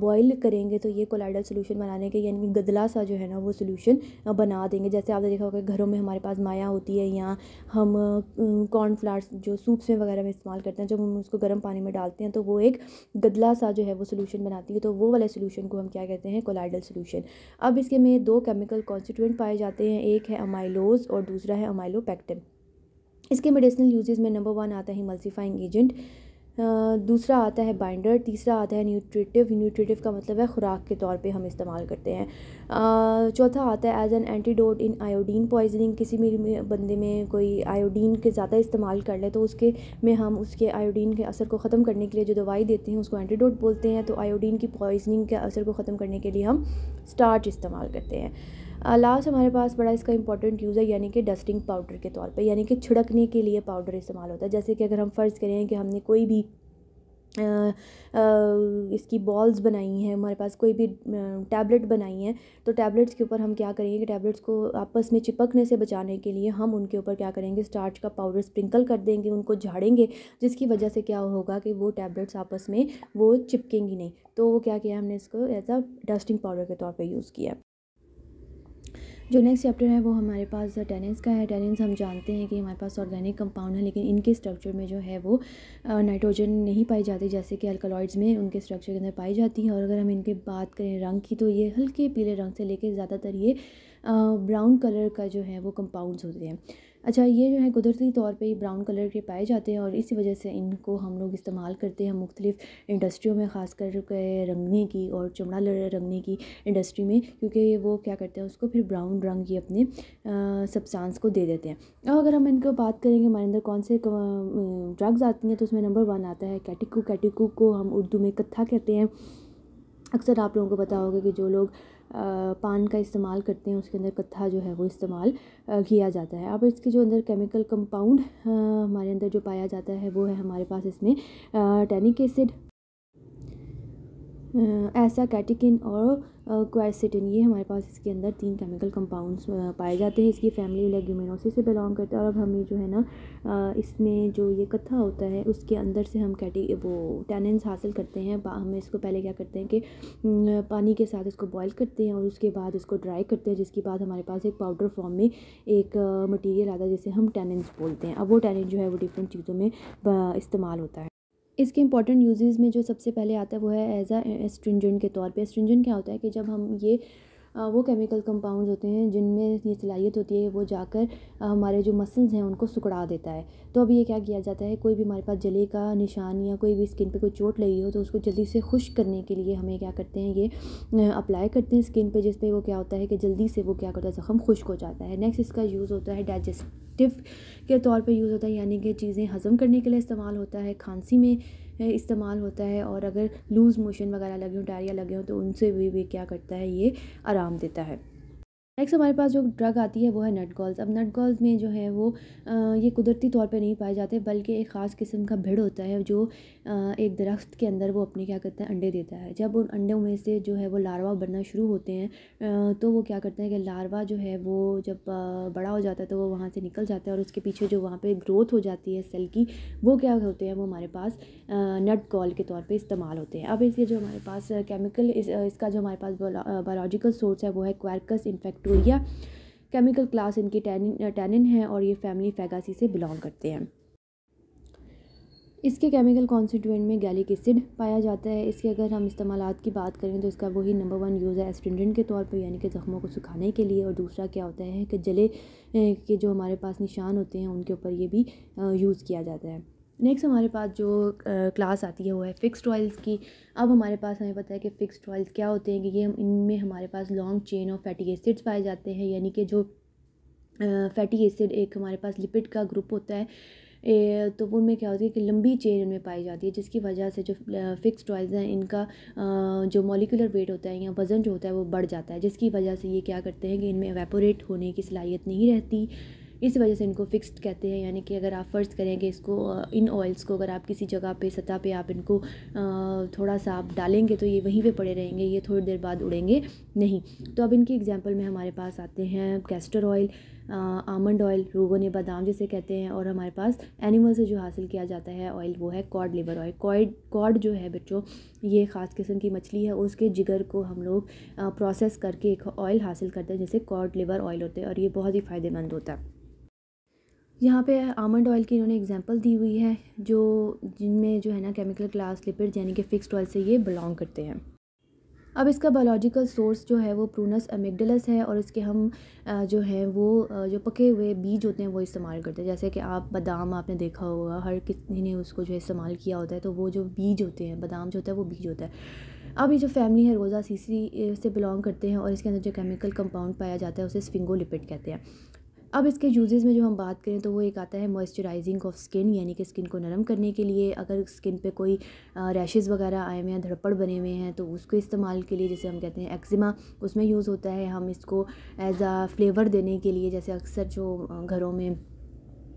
बॉईल करेंगे तो ये कोलाइडल सॉल्यूशन बनाने के यानी गदला सा जो है ना वो सोल्यूशन बना देंगे जैसे आपने देखा होगा घरों में हमारे पास माया होती है या हम कॉर्नफ्लावर्स जो सूप्स में वगैरह में इस्तेमाल करते हैं जब हम उसको गर्म पानी में डालते हैं तो वो एक गदला सा जो है वो सोल्यूशन बनाती है तो वो वाले सोल्यूशन को हम क्या कहते हैं कोलाइडल सोल्यूशन अब इसके में दो केमिकल कॉन्स्टिट्यूंट पाए जाते हैं एक है अमाइलोज और दूसरा है अमाइलोपैक्ट एक्टिव इसके मेडिसिनल यूजेस में नंबर वन आता है मल्सीफाइंग एजेंट दूसरा आता है बाइंडर तीसरा आता है न्यूट्रिटिव न्यूट्रिटिव का मतलब है ख़ुराक के तौर पे हम इस्तेमाल करते हैं चौथा आता है as an antidote in iodine poisoning किसी भी बंदे में कोई आयोडीन के ज़्यादा इस्तेमाल कर ले तो उसके में हम उसके आयोडीन के असर को ख़त्म करने के लिए जो दवाई देते हैं उसको एंटीडोट बोलते हैं तो आयोडीन की पॉइजनिंग के असर को ख़त्म करने के लिए हम स्टार्च इस्तेमाल करते हैं लास्ट हमारे पास बड़ा इसका इंपॉर्टेंट यूज़ है यानी कि डस्टिंग पाउडर के तौर पे यानी कि छिड़कने के लिए पाउडर इस्तेमाल होता है जैसे कि अगर हम फ़र्ज़ करें कि हमने कोई भी आ, आ, इसकी बॉल्स बनाई हैं हमारे पास कोई भी टैबलेट बनाई हैं तो टैबलेट्स के ऊपर हम क्या करेंगे कि टैबलेट्स को आपस में चिपकने से बचाने के लिए हम उनके ऊपर क्या करेंगे स्टार्च का पाउडर स्प्रिंकल कर देंगे उनको झाड़ेंगे जिसकी वजह से क्या होगा कि वो टैबलेट्स आपस में वो चिपकेंगी नहीं तो वो क्या किया हमने इसको एज अ डस्टिंग पाउडर के तौर पर यूज़ किया जो नेक्स्ट चैप्टर है वो हमारे पास टेनेंस का है टेनेंस हम जानते हैं कि हमारे पास ऑर्गेनिक कंपाउंड है लेकिन इनके स्ट्रक्चर में जो है वो नाइट्रोजन नहीं पाई जाती जैसे कि अल्कलॉइड्स में उनके स्ट्रक्चर के अंदर पाई जाती है और अगर हम इनके बात करें रंग की तो ये हल्के पीले रंग से लेकर ज़्यादातर ये ब्राउन कलर का जो है वो कंपाउंड्स होते हैं अच्छा ये जो है कुदरती तौर पे ब्राउन कलर के पाए जाते हैं और इसी वजह से इनको हम लोग इस्तेमाल करते हैं मुख्तलिफ़ इंडस्ट्रियों में ख़ास कर रंगने की और चमड़ा रंगने की इंडस्ट्री में क्योंकि वो क्या करते हैं उसको फिर ब्राउन रंग ये अपने सब्सटेंस को दे देते हैं और अगर हम इनको बात करेंगे हमारे अंदर कौन से ड्रग्स आती हैं तो उसमें नंबर वन आता है कैटिकू कैटिकू को हम उर्दू में कत्था कहते हैं अक्सर आप लोगों को पता होगा कि जो लोग पान का इस्तेमाल करते हैं उसके अंदर कत्था जो है वो इस्तेमाल किया जाता है अब इसके जो अंदर केमिकल कंपाउंड हमारे अंदर जो पाया जाता है वो है हमारे पास इसमें टैनिक एसिड ऐसा कैटिकिन और क्वाइसिटिन ये हमारे पास इसके अंदर तीन केमिकल कंपाउंड्स पाए जाते हैं इसकी फैमिली लेग्यूमिनोसिस से बिलोंग करते हैं और अब हमें जो है ना इसमें जो ये कथा होता है उसके अंदर से हम कैटी वो टैनन्स हासिल करते हैं हम इसको पहले क्या करते हैं कि पानी के साथ इसको बॉयल करते हैं और उसके बाद इसको ड्राई करते हैं जिसके बाद हमारे पास एक पाउडर फॉर्म में एक मटीरियल आता है जिसे हम टैनिन्स बोलते हैं अब वो टैनिन जो है वो डिफरेंट चीज़ों में इस्तेमाल होता है इसके इंपॉर्टेंट यूजेज़ में जो सबसे पहले आता है वो है एज़ अ एस्ट्रिंजेंट के तौर पे एस्ट्रिंजेंट क्या होता है कि जब हम ये वो केमिकल कंपाउंड्स होते हैं जिनमें ये सलाहियत होती है वो जाकर हमारे जो मसल्स हैं उनको सुखड़ा देता है तो अब ये क्या किया जाता है कोई भी हमारे पास जले का निशान या कोई भी स्किन पे कोई चोट लगी हो तो उसको जल्दी से खुश करने के लिए हमें क्या करते हैं ये अप्लाई करते हैं स्किन पर जिस वो क्या होता है कि जल्दी से वो क्या करता है ज़ख़म खुश्क हो जाता है नेक्स्ट इसका यूज़ होता है डाइजेस्टिव के तौर पर यूज़ होता है यानी कि चीज़ें हज़म करने के लिए इस्तेमाल होता है खांसी में इस्तेमाल होता है और अगर लूज़ मोशन वगैरह लगे हों डायरिया लगे हों तो उनसे भी भी क्या करता है ये आराम देता है नेक्स्ट हमारे पास जो ड्रग आती है वो है नट गॉल्स अब नट गॉल्स में जो है वो आ, ये कुदरती तौर पे नहीं पाए जाते बल्कि एक ख़ास किस्म का भिड़ होता है जो आ, एक दरख्त के अंदर वो अपने क्या करते हैं अंडे देता है जब उन अंडों में से जो है वो लार्वा बनना शुरू होते हैं आ, तो वो क्या करते हैं कि लार्वा जो है वो जब आ, बड़ा हो जाता है तो वो वहाँ से निकल जाता है और उसके पीछे जो वहाँ पर ग्रोथ हो जाती है सेल की वो क्या होते हैं वो हमारे पास नट गॉल के तौर पर इस्तेमाल होते हैं अब इसके जो हमारे पास केमिकल इसका जो हमारे पास बायोलॉजिकल सोर्स है वो है quercus infectoria chemical class इनकी टैनिन टैनिन है और ये फैमिली फैगासी से बिलोंग करते हैं इसके केमिकल कॉन्सिटेंट में गैलिक एसिड पाया जाता है इसके अगर हम इस्तेमाल की बात करें तो इसका वही नंबर वन यूज़ है एस्टेंडेंट के तौर पर यानी कि ज़ख्मों को सुखाने के लिए और दूसरा क्या होता है कि जले के जो हमारे पास निशान होते हैं उनके ऊपर ये भी यूज़ किया जाता है नेक्स्ट हमारे पास जो क्लास आती है वो है फ़िक्स्ड ऑयल्स की अब हमारे पास हमें पता है कि फ़िक्स्ड ऑयल्स क्या होते हैं कि ये इनमें हमारे पास long chain of fatty acids पाए जाते हैं यानी कि जो फैटी एसिड एक हमारे पास लिपिड का ग्रुप होता है तो उनमें क्या होती है कि लंबी चेन इनमें पाई जाती है जिसकी वजह से जो फिक्स्ड ऑयल्स हैं इनका जो मॉलिकुलर वेट होता है या वज़न जो होता है वो बढ़ जाता है जिसकी वजह से ये क्या करते हैं कि इनमें एवेपोरेट होने की सलाहियत नहीं रहती इस वजह से इनको फिक्स्ड कहते हैं यानी कि अगर आप फ़र्ज़ करें कि इसको इन ऑयल्स को अगर आप किसी जगह पे सतह पे आप इनको थोड़ा सा आप डालेंगे तो ये वहीं पे पड़े रहेंगे ये थोड़ी देर बाद उड़ेंगे नहीं तो अब इनकी एग्जांपल में हमारे पास आते हैं कैस्टर ऑयल आमंड ऑयल रोगन बादाम जिसे कहते हैं और हमारे पास एनिमल से जो हासिल किया जाता है ऑयल वो है cod liver oil cod cod जो है बच्चों ये ख़ास किस्म की मछली है उसके जिगर को हम लोग प्रोसेस करके एक ऑयल हासिल करते हैं जैसे कॉड लिवर ऑयल होते हैं और ये बहुत ही फ़ायदेमंद होता है यहाँ पे आमंड ऑयल की इन्होंने एग्जांपल दी हुई है जो जिनमें जो है ना केमिकल क्लास लिपिड यानी कि फ़िक्स्ड ऑयल से ये बिलोंग करते हैं अब इसका बायोलॉजिकल सोर्स जो है वो प्रूनस अमिगडलस है और इसके हम जो है वो जो पके हुए बीज होते हैं वो इस्तेमाल करते हैं जैसे कि आप बादाम आपने देखा होगा हर किसी ने उसको जो है इस्तेमाल किया होता है तो वो जो बीज होते हैं बादाम जो होता है वो बीज होता है अब ये जो फैमिली है रोज़ा सीसी से बिलोंग करते हैं और इसके अंदर जो केमिकल कंपाउंड पाया जाता है उसे स्फिंगोलिपिड कहते हैं अब इसके यूजेस में जो हम बात करें तो वो एक आता है मॉइस्चराइजिंग ऑफ स्किन यानी कि स्किन को नरम करने के लिए अगर स्किन पे कोई रैशेज़ वगैरह आए हुए हैं धड़पड़ बने हुए हैं तो उसको इस्तेमाल के लिए जैसे हम कहते हैं एक्जिमा उसमें यूज़ होता है हम इसको एज आ फ्लेवर देने के लिए जैसे अक्सर जो घरों में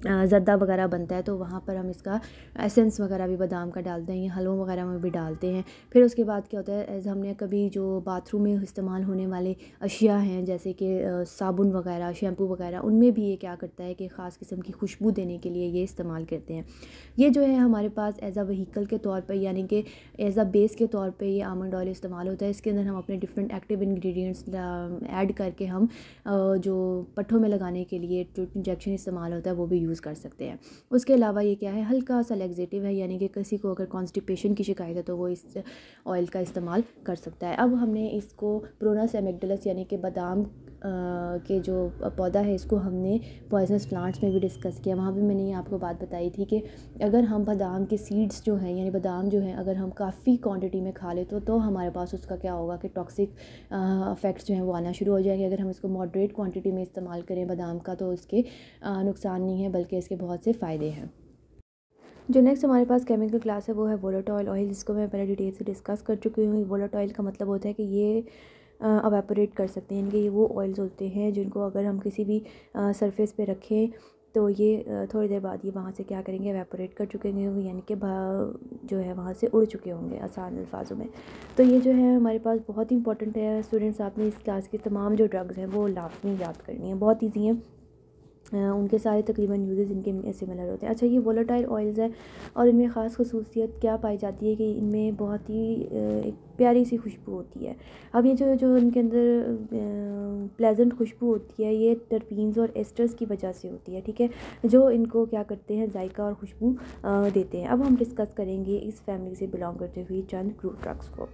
जद्दा वगैरह बनता है तो वहाँ पर हम इसका एसेंस वगैरह भी बादाम का डालते हैं या हलवों वगैरह में भी डालते हैं फिर उसके बाद क्या होता है एज़ हमने कभी जो बाथरूम में इस्तेमाल होने वाले अशिया हैं जैसे कि साबुन वगैरह शैम्पू वगैरह उनमें भी ये क्या करता है कि ख़ास किस्म की खुशबू देने के लिए ये इस्तेमाल करते हैं ये जो है हमारे पास एज़ आ वहीकल के तौर पर यानी कि एज़ आ बेस के तौर पर ये आमंड ऑयल इस्तेमाल होता है इसके अंदर हम अपने डिफरेंट एक्टिव इन्ग्रीडियंट्स ऐड करके हम जो पट्ठों में लगाने के लिए जो इंजेक्शन इस्तेमाल होता है वो भी यूज़ कर सकते हैं उसके अलावा ये क्या है हल्का सा लेग्जेटिव है यानी कि किसी को अगर कॉन्स्टिपेशन की शिकायत है तो वो इस ऑयल का इस्तेमाल कर सकता है अब हमने इसको प्रोनास एमेगडलस यानी कि बादाम के जो पौधा है इसको हमने पॉइजनस प्लांट्स में भी डिस्कस किया वहाँ पे मैंने ये आपको बात बताई थी कि अगर हम बादाम के सीड्स जो हैं यानी बादाम जो हैं अगर हम काफ़ी क्वांटिटी में खा ले तो, तो हमारे पास उसका क्या होगा कि टॉक्सिक इफ़ेक्ट्स जो हैं वो आना शुरू हो जाएंगे अगर हम इसको मॉडरेट क्वान्टिटी में इस्तेमाल करें बादाम का तो उसके नुकसान नहीं है बल्कि इसके बहुत से फ़ायदे हैं जो नेक्स्ट हमारे पास केमिकल क्लास है वो है वोलाटाइल ऑयल जिसको मैं पहले डिटेल से डिस्कस कर चुकी हूँ वोलाटाइल का मतलब होता है कि ये अवेपोरेट कर सकते हैं यानी कि वो ऑयल्स होते हैं जिनको अगर हम किसी भी सरफेस पे रखें तो ये थोड़ी देर बाद ये वहाँ से क्या करेंगे अवेपोरेट कर चुके होंगे यानी कि जो है वहाँ से उड़ चुके होंगे आसान अल्फाजों में तो ये जो है हमारे पास बहुत ही इंपॉर्टेंट है स्टूडेंट्स आपने इस क्लास की तमाम जो ड्रग्स हैं वो लाजमी याद करनी है बहुत ईजी है उनके सारे तकरीबन यूज़ेज़ इनके सिमिलर होते हैं अच्छा ये वोलाटाइल ऑयल्स है और इनमें ख़ास खसूसियत क्या पाई जाती है कि इनमें बहुत ही एक प्यारी सी खुशबू होती है अब ये जो जो इनके अंदर प्लेजेंट खुशबू होती है ये टर्पीन्स और एस्टर्स की वजह से होती है ठीक है जो इनको क्या करते हैं जायका और खुशबू देते हैं अब हम डिस्कस करेंगे इस फैमिली से बिलोंग करते हुए चंद ग्रू ड्रग्स को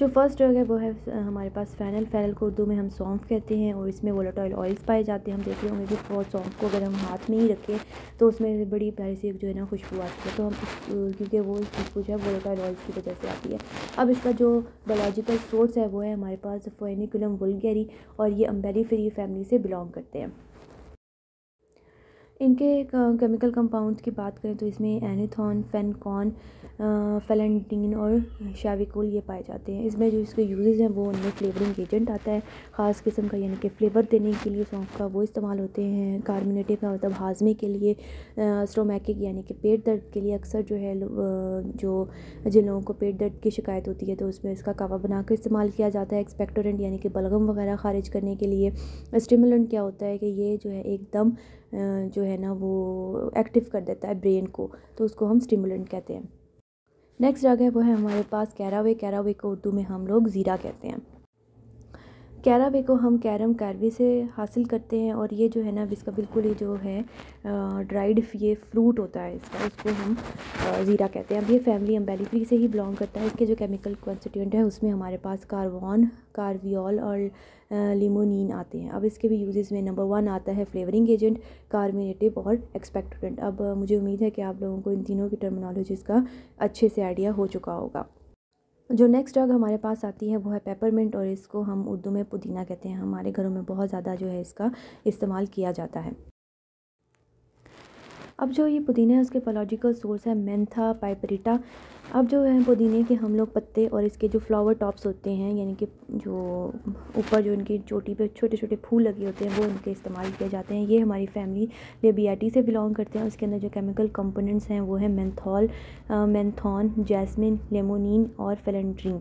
जो फर्स्ट ड्रग है वो है हमारे पास फ़ैनल फ़ैनल को उर्दू में हम सौंफ कहते हैं और इसमें वोलाटाइल ऑयल्स पाए जाते हैं हम देख रहे होंगे कि और सौंफ को अगर हम हाथ में ही रखें तो उसमें बड़ी प्यारी सी जो है ना खुशबू आती है तो हम क्योंकि वो खुशबू जो है वोलाटाइल ऑयल्स की वजह से आती है अब इसका जो बायोलॉजिकल सोर्स है वो है हमारे पास फोनिकुलम वुलगेरी और ये अम्बेली फ्री फैमिली से बिलोंग करते हैं इनके केमिकल कंपाउंड्स की बात करें तो इसमें एनीथॉन फेनकॉन फेलेंटीन और शाविकोल ये पाए जाते हैं इसमें जो इसके यूजेज़ हैं वो उनमें फ्लेवरिंग एजेंट आता है ख़ास किस्म का यानी कि फ्लेवर देने के लिए सौंफ का वो इस्तेमाल होते हैं कार्मिनेटिव का मतलब हाजमे के लिए स्टोमैकिक यानी कि पेट दर्द के लिए अक्सर जो है जो जिन लोगों को पेट दर्द की शिकायत होती है तो उसमें इसका कावा बनाकर इस्तेमाल किया जाता है एक्सपेक्टोरेंट यानी कि बलगम वगैरह खारिज करने के लिए स्टिमुलेंट क्या होता है कि ये जो है एकदम जो है ना वो एक्टिव कर देता है ब्रेन को तो उसको हम स्टिमुलेंट कहते हैं नेक्स्ट ड्रग है वो है हमारे पास कैरावे कैरावे को उर्दू में हम लोग ज़ीरा कहते हैं कैरावे को हम कैरम कैरवे से हासिल करते हैं और ये जो है ना इसका बिल्कुल ही जो है ड्राइड ये फ्रूट होता है इसका उसको हम ज़ीरा कहते हैं अब ये फैमिली अम्बेलीप्री से ही बिलोंग करता है इसके जो केमिकल कॉन्स्टिट्यूंट है उसमें हमारे पास कार्बन कार्वियोल और लिमोनिन आते हैं अब इसके भी यूजेस में नंबर वन आता है फ्लेवरिंग एजेंट कार्मिनेटिव और एक्सपेक्टोरेंट अब मुझे उम्मीद है कि आप लोगों को इन तीनों की टर्मिनोलॉजीज़ का अच्छे से आइडिया हो चुका होगा जो नेक्स्ट ड्रग हमारे पास आती है वो है पेपरमेंट और इसको हम उर्दू में पुदीना कहते हैं हमारे घरों में बहुत ज़्यादा जो है इसका इस्तेमाल किया जाता है अब जो ये पुदीना है उसके पोलॉजिकल सोर्स है मेंथा पाइपरिटा अब जो है पुदीने के हम लोग पत्ते और इसके जो फ्लावर टॉप्स होते हैं यानी कि जो ऊपर जो इनकी चोटी पे छोटे छोटे फूल लगे होते हैं वो इनके इस्तेमाल किए जाते हैं ये हमारी फैमिली लेबियाटी से बिलोंग करते हैं उसके अंदर जो केमिकल कंपोनेंट्स हैं वो है मैंथॉल मैंथॉन जैस्मिन लेमोनिन और फेलेंड्रीन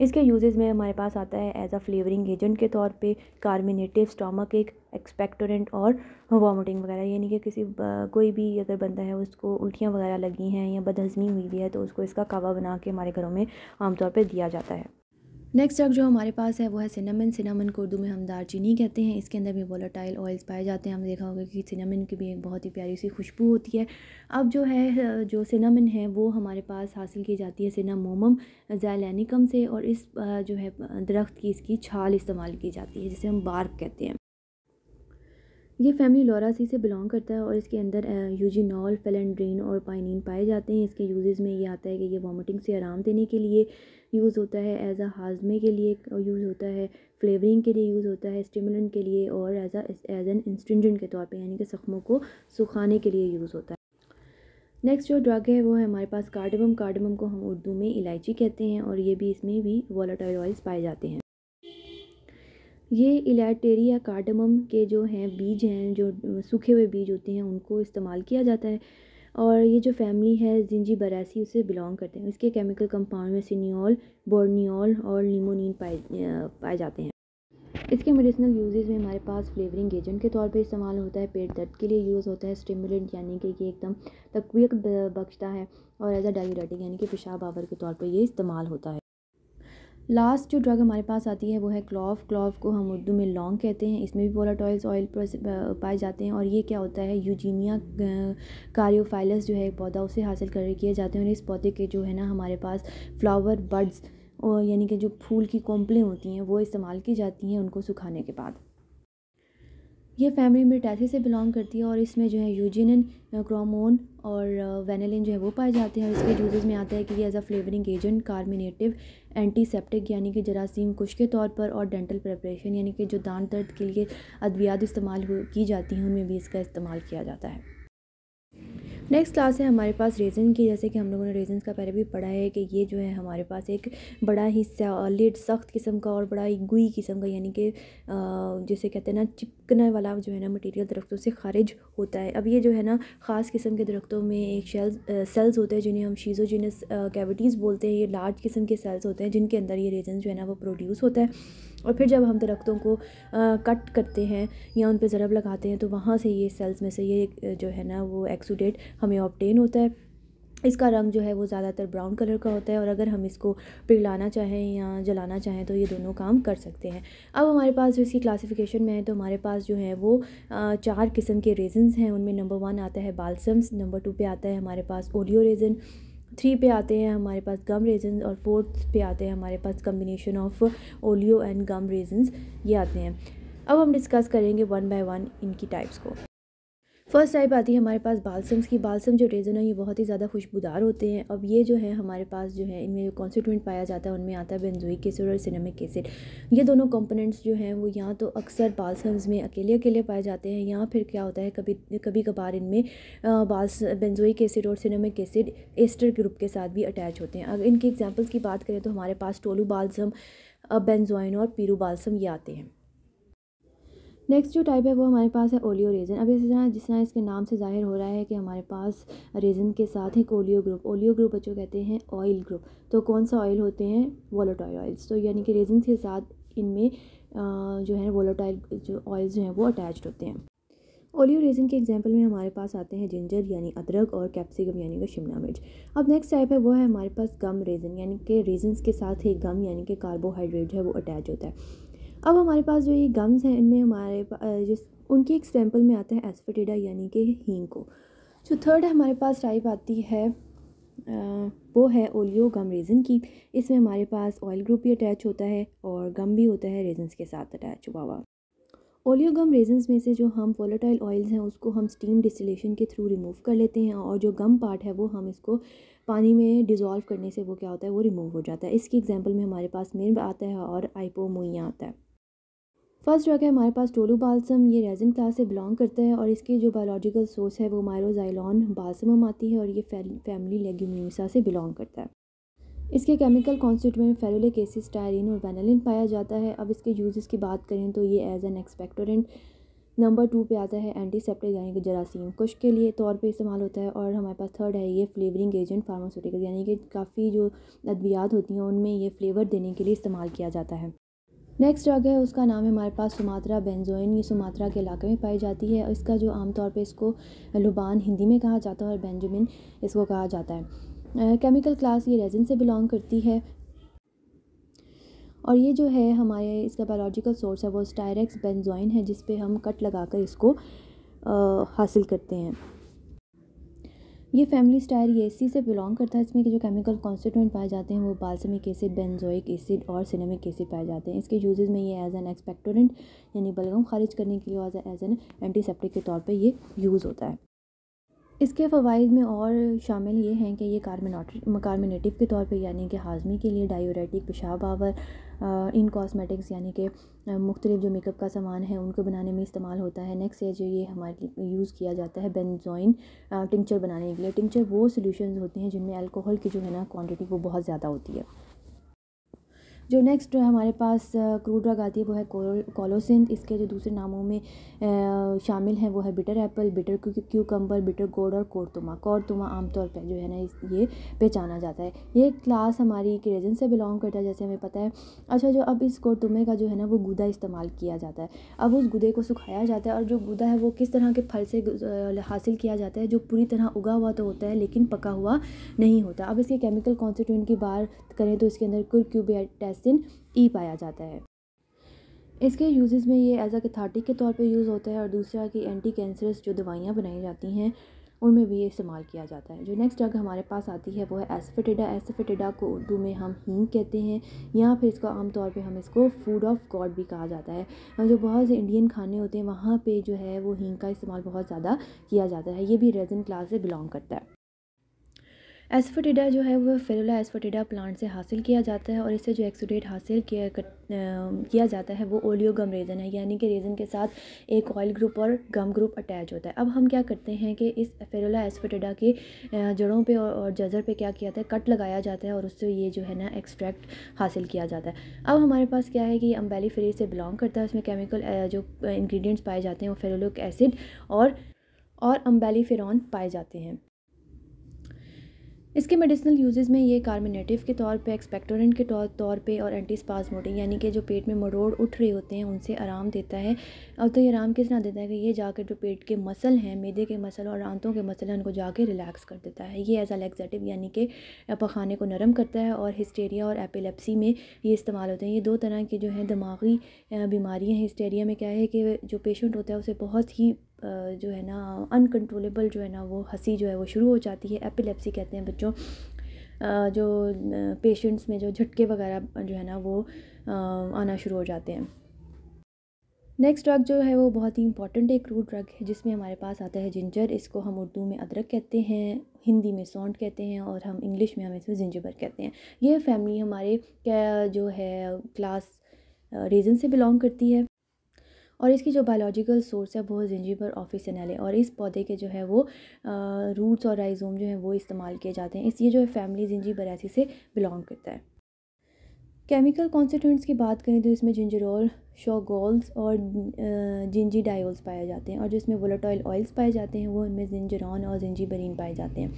इसके यूजेस में हमारे पास आता है एज अ फ्लेवरिंग एजेंट के तौर पे कार्मिनेटिव स्टोमक एक एक्सपेक्टोरेंट और वॉमिटिंग वगैरह यानी कि किसी कोई भी अगर बंदा है उसको उल्टियाँ वगैरह लगी हैं या बदहजमी हुई भी है तो उसको इसका कावा बना के हमारे घरों में आमतौर पर दिया जाता है नेक्स्ट ड्रग जो हमारे पास है वो है सिनेमन सिनेमन को उर्दू में हम दारचीनी कहते हैं इसके अंदर भी वोलाटाइल ऑयल्स पाए जाते हैं हम देखा होगा कि सिनेमन की भी एक बहुत ही प्यारी सी खुशबू होती है अब जो है जो सिनेमन है वो हमारे पास हासिल की जाती है सिनामोमम जैलैनिकम से और इस जो है दरख्त की इसकी छाल इस्तेमाल की जाती है जिसे हम बार्क कहते हैं ये फैमिली लोरासी से बिलोंग करता है और इसके अंदर यूजिनॉल फेलेंड्रीन और पाइनिन पाए जाते हैं इसके यूजेज़ में ये आता है कि ये वॉमिटिंग से आराम देने के लिए यूज़ होता है एज़ आ हाज़मे के लिए यूज़ होता है फ्लेवरिंग के लिए यूज़ होता है स्टिमुलेंट के लिए और as a as an astringent के तौर पर यानी कि ज़ख्मों को सुखाने के लिए यूज़ होता है नेक्स्ट जो ड्रग है वो है हमारे पास कार्डमम कार्डमम को हम उर्दू में इलायची कहते हैं और ये भी इसमें भी वॉलाटाइल ऑयल्स पाए जाते हैं ये या कार्डमम के जो हैं बीज हैं जो सूखे हुए बीज होते हैं उनको इस्तेमाल किया जाता है और ये जो फैमिली है जिंजी बरासी उससे बिलोंग करते हैं इसके केमिकल कंपाउंड में सिनियोल बोर्नियोल और लिमोनिन पाए पाए जाते हैं इसके मेडिसिनल यूजेज़ में हमारे पास फ्लेवरिंग एजेंट के तौर पे इस्तेमाल होता है पेट दर्द के लिए यूज़ होता है स्टिमुलेंट यानी कि ये एकदम तकवीक बख्शता है और एज अ डायूरेटिक यानी कि पेशाब आवर के तौर पर ये इस्तेमाल होता है लास्ट जो ड्रग हमारे पास आती है वो है क्लॉव क्लॉव को हम उर्दू में लॉन्ग कहते हैं इसमें भी पोलाटॉइल्स ऑयल पाए जाते हैं और ये क्या होता है यूजीनिया कारियोफाइलस जो है एक पौधा उसे हासिल कर किए जाते हैं और इस पौधे के जो है ना हमारे पास फ्लावर बर्ड्स और यानी कि जो फूल की कोम्पलें होती हैं वो इस्तेमाल की जाती हैं उनको सुखाने के बाद यह फैमिली मृतासी से बिलोंग करती है और इसमें जो है यूजिन क्रोमोन और वेनेलिन जो है वो पाए जाते हैं इसके यूजेस में आता है कि ये as a flavouring agent carminative antiseptic यानी कि जरासीम कुश के तौर पर और डेंटल प्रेपरेशन यानी कि जो दान दर्द के लिए अद्वियात इस्तेमाल की जाती हैं उनमें भी इसका इस्तेमाल किया जाता है नेक्स्ट क्लास है हमारे पास रेजन की जैसे कि हम लोगों ने रेजन का पहले भी पढ़ा है कि ये जो है हमारे पास एक बड़ा ही सॉलिड सख्त किस्म का और बड़ा ही गुई किस्म का यानी कि जिसे कहते हैं ना चिप चिकना वाला जो है ना मटेरियल दरख्तों से खारिज होता है अब ये जो है ना ख़ास किस्म के दरख्तों में एक शेल्स सेल्स होते हैं जिन्हें हम शीजोजिनस कैविटीज़ बोलते हैं ये लार्ज किस्म के सेल्स होते हैं जिनके अंदर ये रेजन जो है ना वो प्रोड्यूस होता है और फिर जब हम दरख्तों को कट करते हैं या उन पर ज़रब लगाते हैं तो वहाँ से ये सेल्स में से ये जो है ना वो एक्सूडेट हमें ऑप्टेन होता है इसका रंग जो है वो ज़्यादातर ब्राउन कलर का होता है और अगर हम इसको पिघलाना चाहें या जलाना चाहें तो ये दोनों काम कर सकते हैं अब हमारे पास जो इसकी क्लासिफिकेशन में है तो हमारे पास जो है वो चार किस्म के रेजन्स हैं उनमें नंबर वन आता है बालसम्स नंबर टू पे आता है हमारे पास ओलियो रेजन थ्री पे आते हैं हमारे पास गम रेजन और फोर्थ पे आते हैं हमारे पास combination of oleo and gum resins ये आते हैं अब हम डिस्कस करेंगे वन बाय वन इनकी टाइप्स को फर्स्ट टाइप आती है हमारे पास बालसम्स की बालसम जो रेजन है ये बहुत ही ज़्यादा खुशबूदार होते हैं अब ये जो है हमारे पास जो है इनमें जो कॉन्स्टिट्यूंट पाया जाता है उनमें आता है बेंजोई केसड और सिनेमिक एसिड ये दोनों कंपोनेंट्स जो हैं वो या तो अक्सर बालसम्स में अकेले अकेले पाए जाते हैं या फिर क्या होता है कभी कभी कभार इनमें बाल बेंजोइक एसिड और सिनेमिक एसिड एस्टर ग्रुप के साथ भी अटैच होते हैं अगर इनके एग्जाम्पल्स की बात करें तो हमारे पास टोलू बालसम बेंजोइन और पीरू बालसम ये आते हैं नेक्स्ट जो टाइप है वो हमारे पास है ओलियो रेजन अब इस तरह जिस तरह इसके नाम से ज़ाहिर हो रहा है कि हमारे पास रेजन के साथ एक ओलियो ग्रुप ओलियो ग्रुप बच्चों कहते हैं ऑयल ग्रुप तो कौन सा ऑयल होते हैं वोलोटाइल ऑयल्स तो यानी कि रेजन के साथ इनमें जो है वोलोटाइल जो ऑयल्स जो हैं वो अटैच होते हैं ओलियो रेजन के एग्जाम्पल में हमारे पास आते हैं जिंजर यानी अदरक और कैप्सिकम यानी कि शिमला मिर्च अब नेक्स्ट टाइप है वो है हमारे पास गम रेजन यानी कि रेजन के साथ ही गम यानी कि कार्बोहाइड्रेट है वो अटैच होता है अब हमारे पास जो ये गम्स हैं इनमें हमारे जिस उनके एक सैम्पल में आता है एस्फेटिडा यानी कि हींग जो थर्ड हमारे पास टाइप आती है वो है ओलियो गम रेजन की इसमें हमारे पास ऑयल ग्रुप भी अटैच होता है और गम भी होता है रेजन्स के साथ अटैच हुआ हुआ ओलियो गम रेजन्स में से जो हम वोलाटाइल ऑयल्स हैं उसको हम स्टीम डिस्टिलेशन के थ्रू रिमूव कर लेते हैं और जो गम पार्ट है वो हम इसको पानी में डिज़ोल्व करने से वो क्या होता है वो रिमूव हो जाता है इसकी एग्जांपल में हमारे पास मिर्ब आता है और आइपोमोइया आता है फर्स्ट ड्रग है हमारे पास टोलू बालसम ये रेजिन क्लास से बिलोंग करता है और इसकी जो बायोलॉजिकल सोर्स है वो मायरोजाइलॉन बालसमम आती है और ये फैमिली लेग्यूमिनोसा से बिलोंग करता है इसके chemical constituent ferulic acid styrene और वेनालिन पाया जाता है अब इसके यूज़ की बात करें तो ये as an expectorant number two पे आता है एंटीसेप्टिक यानी कि जरासीम कुश के लिए तौर पे इस्तेमाल होता है और हमारे पास थर्ड है ये फ्लेवरिंग एजेंट फार्मास्यूटिकल यानी कि काफ़ी जो अद्वियात होती हैं उनमें ये फ्लेवर देने के लिए इस्तेमाल किया जाता है नेक्स्ट ड्रग है उसका नाम है हमारे पास सुमात्रा बेंजोइन ये सुमात्रा के इलाके में पाई जाती है और इसका जो आमतौर पे इसको लुबान हिंदी में कहा जाता है और बेंजोमिन इसको कहा जाता है केमिकल क्लास ये रेजिन से बिलोंग करती है और ये जो है हमारे इसका बायोलॉजिकल सोर्स है वो स्टायरेक्स बेंजोइन है जिसपे हम कट लगा इसको uh, हासिल करते हैं ये फैमिली स्टायर ये इसी से बिलोंग करता है इसमें के जो केमिकल कॉन्सिटेंट पाए जाते हैं वो बालसमिक एसिड बेंजोइक एसिड और सिनेमिक एसिड पाए जाते हैं इसके यूजेज में ये एज एन एक्सपेक्टोरेंट यानी बलगम खारिज करने के लिए और एज एन एंटीसेप्टिक के तौर पर ये यूज़ होता है इसके फ़वाद में और शामिल ये हैं कि ये कार्बोनाटिव के तौर पर यानी कि हाजमे के लिए डायोरेटिक पेशाब आवर इन कॉस्मेटिक्स यानी कि मुख्तलिफ़ जो मेकअप का सामान है उनको बनाने में इस्तेमाल होता है नेक्स्ट है जो ये हमारे यूज़ किया जाता है बेंजोइन टिंचर बनाने के लिए टिंचर वो सोल्यूशन होते हैं जिनमें अल्कोहल की जो है ना क्वान्टिटी वो बहुत ज़्यादा होती है जो नेक्स्ट जो है हमारे पास क्रूड ड्रग आती है वो है कोलोसेंथ इसके जो दूसरे नामों में शामिल हैं वो है bitter apple bitter cucumber bitter gourd और कोरतुमा कोरतुमा आमतौर पर जो है ना ये पहचाना जाता है ये क्लास हमारी एक से बिलोंग करता है जैसे हमें पता है अच्छा जो अब इस कोरतुमे का जो है ना वो गुदा इस्तेमाल किया जाता है अब उस गुदे को सुखाया जाता है और जो गुदा है वो किस तरह के फल से हासिल किया जाता है जो पूरी तरह उगा हुआ तो होता है लेकिन पका हुआ नहीं होता अब इसके केमिकल कॉन्स्टिट्यूंट की बात करें तो इसके अंदर कुरक्यूबियाटेस एसिन ई पाया जाता है इसके यूजेस में ये एज अ कैथार्टिक के तौर पे यूज़ होता है और दूसरा कि एंटी कैंसरस जो दवाइयाँ बनाई जाती हैं उनमें भी ये इस्तेमाल किया जाता है जो नेक्स्ट ड्रग हमारे पास आती है वो है एसफेटिडा एसफेटिडा को उर्दू में हम हींग कहते हैं या फिर इसको आमतौर पे हम इसको फूड ऑफ गॉड भी कहा जाता है जो बहुत से इंडियन खाने होते हैं वहाँ पे जो है वो हींग का इस्तेमाल बहुत ज़्यादा किया जाता है ये भी रेजन क्लास से बिलोंग करता है एसफोटिडा जो है वह फेरोला एसफोटिडा प्लांट से हासिल किया जाता है और इससे जो एक्सोडेट हासिल किया कर, किया जाता है वो ओलियोगम रेजन है यानी कि रेजन के साथ एक ऑयल ग्रुप और गम ग्रुप अटैच होता है अब हम क्या करते हैं कि इस फेरोला एसफोटिडा के जड़ों पे और, और जजर पे क्या किया जाता है कट लगाया जाता है और उससे ये जो है ना एक्सट्रैक्ट हासिल किया जाता है अब हमारे पास क्या है कि अम्बेली फेरी से बिलोंग करता है उसमें केमिकल जो इन्ग्रीडियंट्स पाए जाते हैं वो फेरोलिक एसिड और और अम्बेली पाए जाते हैं इसके मेडिसिनल यूजेज़ में ये कार्मिनेटिव के तौर पे एक्सपेक्टोरेंट के तौर तौर पे और एंटी स्पाजमोटिक यानी कि जो पेट में मरोड़ उठ रहे होते हैं उनसे आराम देता है और तो ये आराम किस ना देता है कि ये जाकर जो पेट के मसल हैं मैदे के मसल और आंतों के मसल हैं उनको जाके रिलैक्स कर देता है ये एज अलेक्जेटिव यानी कि पखाने को नरम करता है और हिस्टेरिया और एपिलेप्सी में ये इस्तेमाल होते हैं ये दो तरह के जो हैं दिमागी बीमारियाँ हिस्टेरिया में क्या है कि जो पेशेंट होता है उसे बहुत ही जो है ना अनकंट्रोलेबल जो है ना वो हंसी जो है वो शुरू हो जाती है एपिलेप्सी कहते हैं बच्चों जो पेशेंट्स में जो झटके वगैरह जो है ना वो आना शुरू हो जाते हैं नेक्स्ट ड्रग जो है वो बहुत ही इंपॉर्टेंट एक रूट ड्रग है जिसमें हमारे पास आता है जिंजर इसको हम उर्दू में अदरक कहते हैं हिंदी में सौंट कहते हैं और हम इंग्लिश में हम इसे जिंजबर कहते हैं ये फैमिली हमारे क्या जो है क्लास रीजन से बिलोंग करती है और इसकी जो बायोलॉजिकल सोर्स है वो जिंजीबर ऑफिसनल है और इस पौधे के जो है वो रूट्स और राइजोम जो है वो इस्तेमाल किए जाते हैं इस ये जो है फैमिली जिंजीबर ऐसी से बिलोंग करता है केमिकल कॉन्स्टिट्यूंट्स की बात करें तो इसमें जिंजरोल शोगोल्स और जिंजी डायोल्स पाए जाते हैं और जिसमें इसमें ऑयल्स पाए जाते हैं वो इनमें जिंजरॉन और जिंजीबरीन पाए जाते हैं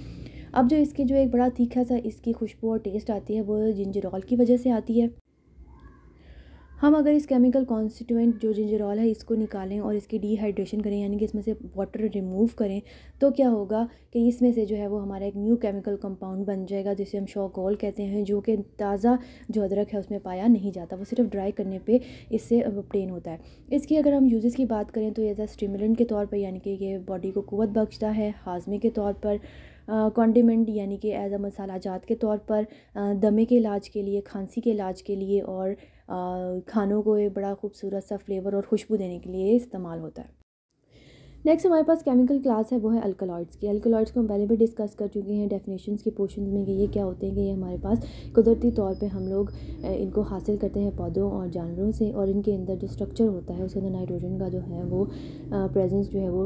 अब जो इसके जो एक बड़ा तीखा सा इसकी खुशबू और टेस्ट आती है वो जिंजरॉल की वजह से आती है हम अगर इस केमिकल कॉन्स्टिट्यूएंट जो जिंजरॉल है इसको निकालें और इसकी डिहाइड्रेशन करें यानी कि इसमें से वाटर रिमूव करें तो क्या होगा कि इसमें से जो है वो हमारा एक न्यू केमिकल कंपाउंड बन जाएगा जिसे हम शॉकॉल कहते हैं जो कि ताज़ा जो अदरक है उसमें पाया नहीं जाता वो सिर्फ ड्राई करने पर इससे अपटेन होता है इसकी अगर हम यूज़ की बात करें तो एज अ स्टिमुलेंट के तौर पर यानी कि ये बॉडी को कुत बख्शता है हाजमे के तौर पर कॉन्डिमेंट यानी कि एज अ मसाला जात के तौर पर दमे के इलाज के लिए खांसी के इलाज के लिए और खानों को एक बड़ा खूबसूरत सा फ्लेवर और खुशबू देने के लिए इस्तेमाल होता है नेक्स्ट हमारे पास केमिकल क्लास है वो है अल्कलॉइड्स की अल्कलॉइड्स को हम पहले भी डिस्कस कर चुके हैं डेफिनेशन के पोर्शन में कि ये क्या होते हैं कि ये हमारे पास कुदरती तौर पे हम लोग इनको हासिल करते हैं पौधों और जानवरों से और इनके अंदर जो स्ट्रक्चर होता है उसके अंदर नाइट्रोजन का जो है वो प्रेजेंस जो है वो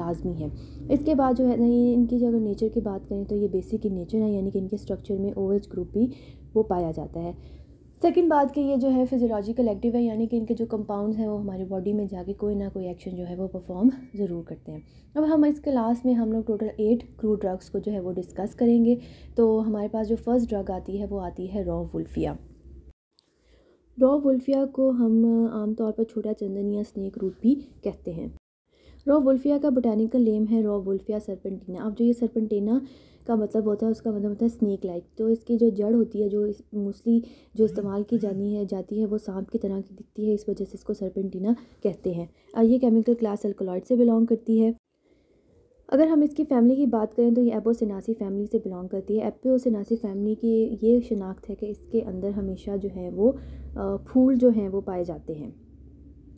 लाजमी है इसके बाद जो है ना ये इनकी अगर नेचर की बात करें तो ये बेसिक इन नेचर है यानी कि इनके स्ट्रक्चर में ओ एच ग्रुप भी वो पाया जाता है सेकेंड बात कि ये जो है फिजियोलॉजिकल एक्टिव है यानी कि इनके जो कंपाउंड्स हैं वो हमारी बॉडी में जाके कोई ना कोई एक्शन जो है वो परफॉर्म ज़रूर करते हैं अब हम इस क्लास में हम लोग टोटल एट क्रू ड्रग्स को जो है वो डिस्कस करेंगे तो हमारे पास जो फर्स्ट ड्रग आती है वो आती है रॉ वुल्फिया रॉ वुल्फिया को हम आमतौर पर छोटा चंदन या स्नैक रूट भी कहते हैं रॉ वुल्फिया का बोटानिकल नेम है रॉ वुल्फिया सरपेंटीना अब जो ये सरपेंटीना का मतलब होता है उसका मतलब होता है स्नेक लाइक तो इसकी जो जड़ होती है जो मोस्टली जो इस्तेमाल की जानी है जाती है वो सांप की तरह की दिखती है इस वजह से इसको सरपेंटिना कहते हैं और ये केमिकल क्लास एल्कोलॉइड से बिलोंग करती है अगर हम इसकी फैमिली की बात करें तो ये एपोसेनासी फैमिली से बिलोंग करती है एपोसेनासी फैमिली की ये शनाख्त है कि इसके अंदर हमेशा जो है वो फूल जो हैं वो पाए जाते हैं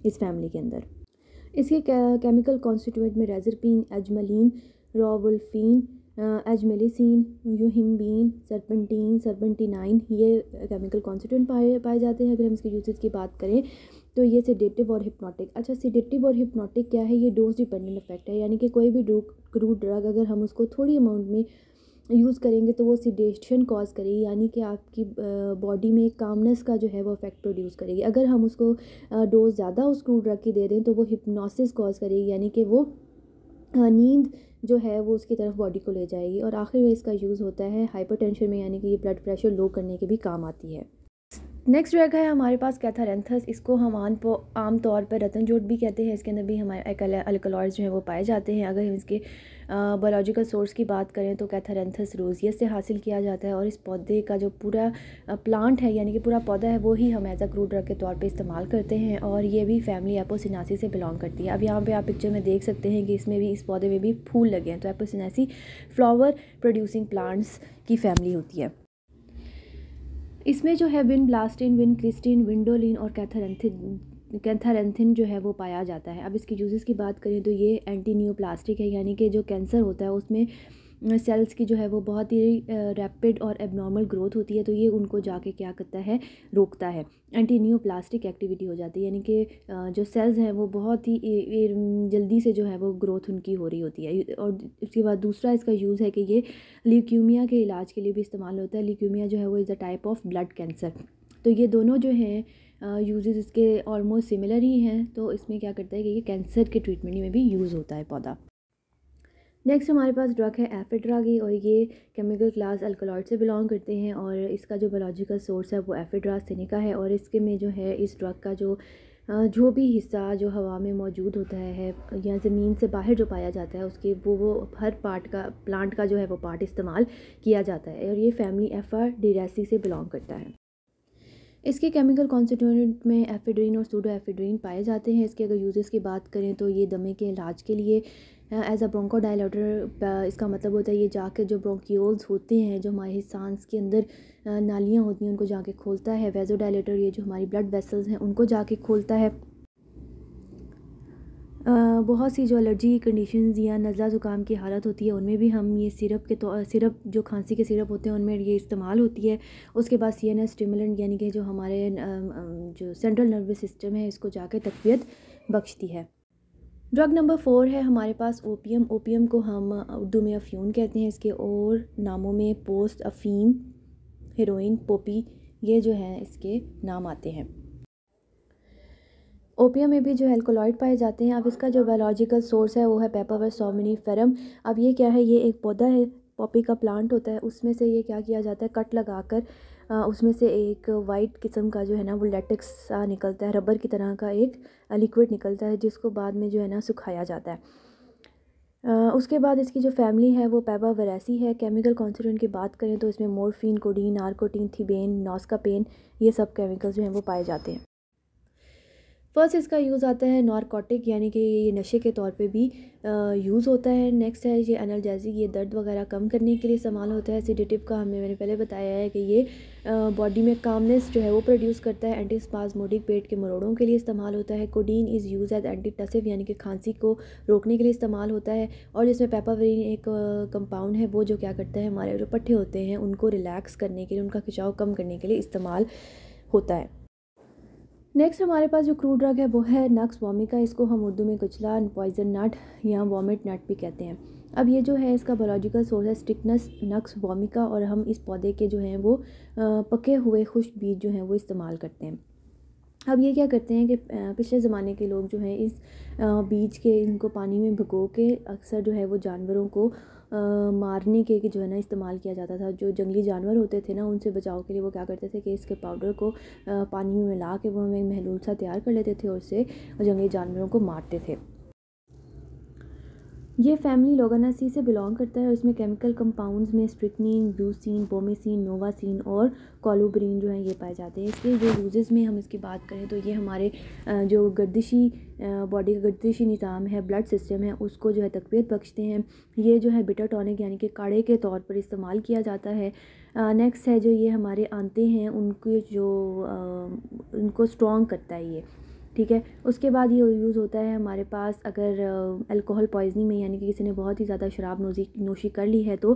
इस फैमिली के अंदर इसके केमिकल कॉन्स्टिट्यूएंट में रेजरपिन एजमलिन रोवल्फिन एजमेलिसिन सरपनटीन सरपेंटीन सरपेंटीनाइन ये केमिकल कॉन्स्टिट्यूंट पाए पाए जाते हैं अगर हम इसके यूसेज की बात करें तो ये सीडेटिव और हिप्नोटिक अच्छा सिडेटिव और हिप्नोटिक क्या है ये डोज डिपेंडेंट इफेक्ट है यानी कि कोई भी क्रूड ड्रग अगर हम उसको थोड़ी अमाउंट में यूज़ करेंगे तो वो सीडेशन कॉज करेगी यानी कि आपकी बॉडी में कामनेस का जो है वो इफेक्ट प्रोड्यूस करेगी अगर हम उसको डोज ज़्यादा उस क्रूड ड्रग की दे दें तो वो हिप्नोसिस कॉज करेगी यानी कि वो नींद जो है वो उसकी तरफ बॉडी को ले जाएगी और आखिर में इसका यूज़ होता है हाइपरटेंशन में यानी कि ये ब्लड प्रेशर लो करने के भी काम आती है नेक्स्ट रहेगा है हमारे पास कैथारेंथस इसको हम आम तो, आमतौर पर रतन जोट भी कहते हैं इसके अंदर भी हमारे अल्कलॉइड्स जो हैं वो पाए जाते हैं अगर हम इसके बायोलॉजिकल सोर्स की बात करें तो कैथारेंथस रोजियस से हासिल किया जाता है और इस पौधे का जो पूरा प्लांट है यानी कि पूरा पौधा है वो ही हम एज अ क्रूड ड्रग के तौर पर इस्तेमाल करते हैं और ये भी फैमिली एपोसिनासी से बिलोंग करती है अब यहाँ पर आप पिक्चर में देख सकते हैं कि इसमें भी इस पौधे में भी फूल लगे हैं तो एपोसिनासी फ्लावर प्रोड्यूसिंग प्लांट्स की फैमिली होती है इसमें जो है vinblastine vincristine vindoline और कैथरेंथिन कैथारेंथिन जो है वो पाया जाता है अब इसकी यूजेस की बात करें तो ये एंटी न्यू है यानी कि जो कैंसर होता है उसमें सेल्स की जो है वो बहुत ही रैपिड और एबनॉर्मल ग्रोथ होती है तो ये उनको जाके क्या करता है रोकता है एंटी न्यू प्लास्टिक एक्टिविटी हो जाती है यानी कि जो सेल्स हैं वो बहुत ही जल्दी से जो है वो ग्रोथ उनकी हो रही होती है और उसके बाद दूसरा इसका यूज़ है कि ये ल्यूक्यूमिया के इलाज के लिए भी इस्तेमाल होता है ल्यूक्यूमिया जो है वो is a type of blood cancer तो ये दोनों जो हैं यूजेस इसके ऑलमोस्ट सिमिलर ही हैं तो इसमें क्या करता है कि ये कैंसर के ट्रीटमेंट में भी यूज़ होता है पौधा नेक्स्ट हमारे पास ड्रग है एफेड्रागी और ये केमिकल क्लास अल्कोलॉइड से बिलोंग करते हैं और इसका जो बायोलॉजिकल सोर्स है वो एफेड्रा सिनिका है और इसके में जो है इस ड्रग का जो जो भी हिस्सा जो हवा में मौजूद होता है या ज़मीन से बाहर जो पाया जाता है उसके वो वो हर पार्ट का प्लांट का जो है वो पार्ट इस्तेमाल किया जाता है और ये फैमिली एफा डिरेसी से बिलोंग करता है इसके केमिकल कॉन्स्टिट्यूंट में एफिड्रीन और सूडो एफिड्रीन पाए जाते हैं इसके अगर यूजेस की बात करें तो ये दमे के इलाज के लिए एज़ अ ब्रोंको डायलोटर इसका मतलब होता है ये जाके जो ब्रोंकियोल्स होते हैं जो हमारे सांस के अंदर uh, नालियाँ होती हैं उनको जाके खोलता है वेजो डायलेटर ये जो हमारी ब्लड वेसल्स हैं उनको जाके खोलता है uh, बहुत सी जो एलर्जी कंडीशन या नज़ला ज़ुकाम की हालत होती है उनमें भी हम ये सिरप के तो सिरप जो खांसी के सिरप होते हैं उनमें ये इस्तेमाल होती है उसके बाद सी एन एस स्टिमुलेंट यानी कि जो हमारे um, um, जो सेंट्रल नर्वस सिस्टम है इसको जाके तकबीयत बख्शती है ड्रग नंबर फोर है हमारे पास ओपियम ओपियम को हम उर्दू में अफ्यून कहते हैं इसके और नामों में पोस्ट अफीम हीरोइन पोपी ये जो हैं इसके नाम आते हैं ओपियम में भी जो एल्कोलॉइड पाए जाते हैं अब इसका जो बायोलॉजिकल सोर्स है वो है पेपावर सोमिनी फेरम अब ये क्या है ये एक पौधा है पॉपी का प्लांट होता है उसमें से ये क्या किया जाता है कट लगाकर उसमें से एक वाइट किस्म का जो है ना वो लेटेक्स सा निकलता है रबर की तरह का एक लिक्विड निकलता है जिसको बाद में जो है ना सुखाया जाता है उसके बाद इसकी जो फैमिली है वो पैबा वैसी है केमिकल कॉन्स्टिट्यूंट की बात करें तो इसमें मोरफिन कोडीन आर्कोटीन थीबेन नॉस्कापेन ये सब केमिकल जो हैं वो पाए जाते हैं फर्स्ट इसका यूज़ आता है नॉर्कोटिक यानी कि ये नशे के तौर पे भी यूज़ होता है नेक्स्ट है ये अनर्जैजिक ये दर्द वगैरह कम करने के लिए इस्तेमाल होता है सीडेटिव का हमें मैंने पहले बताया है कि ये बॉडी में कामनेस जो है वो प्रोड्यूस करता है एंटी स्पाजमोडिक पेट के मरोड़ों के लिए इस्तेमाल होता है codeine is use as antitussive यानी कि खांसी को रोकने के लिए इस्तेमाल होता है और जिसमें पेपावरीन एक कंपाउंड है वो जो क्या करता है हमारे जो पट्ठे होते हैं उनको रिलैक्स करने के लिए उनका खिंचाव कम करने के लिए इस्तेमाल होता है नेक्स्ट हमारे पास जो क्रूड ड्रग है वो है नक्स वॉमिका इसको हम उर्दू में कुचला पॉइजन नट या वॉमिट नट भी कहते हैं अब ये जो है इसका बायोलॉजिकल सोर्स है स्टिकनस नक्स वॉमिका और हम इस पौधे के जो हैं वो पके हुए खुश बीज जो हैं वो इस्तेमाल करते हैं अब ये क्या करते हैं कि पिछले ज़माने के लोग जो हैं इस बीज के इनको पानी में भगो के अक्सर जो है वो जानवरों को मारने के जो है ना इस्तेमाल किया जाता था जो जंगली जानवर होते थे ना उनसे बचाव के लिए वो क्या करते थे कि इसके पाउडर को पानी में मिला के वो हमें महलूल सा तैयार कर लेते थे और उससे जंगली जानवरों को मारते थे ये फैमिली लोगानासी से बिलोंग करता है और इसमें केमिकल कंपाउंड्स में स्ट्रिकनिन ब्यूसिन बोमेसिन नोवासिन और कॉलोब्रीन जो है ये पाए जाते हैं इसके जो यूजेज़ में हम इसकी बात करें तो ये हमारे जो गर्दिशी बॉडी का गर्दिशी निज़ाम है ब्लड सिस्टम है उसको जो है तकवीत बख्शते हैं ये जो है बिटर टॉनिक यानी कि काढ़े के तौर पर इस्तेमाल किया जाता है नेक्स्ट है जो ये हमारे आंते हैं उनके जो आ, उनको स्ट्रॉन्ग करता है ये ठीक है उसके बाद ये यूज़ होता है हमारे पास अगर अल्कोहल पॉइजनिंग में यानी कि किसी ने बहुत ही ज़्यादा शराब नोजी नोशी कर ली है तो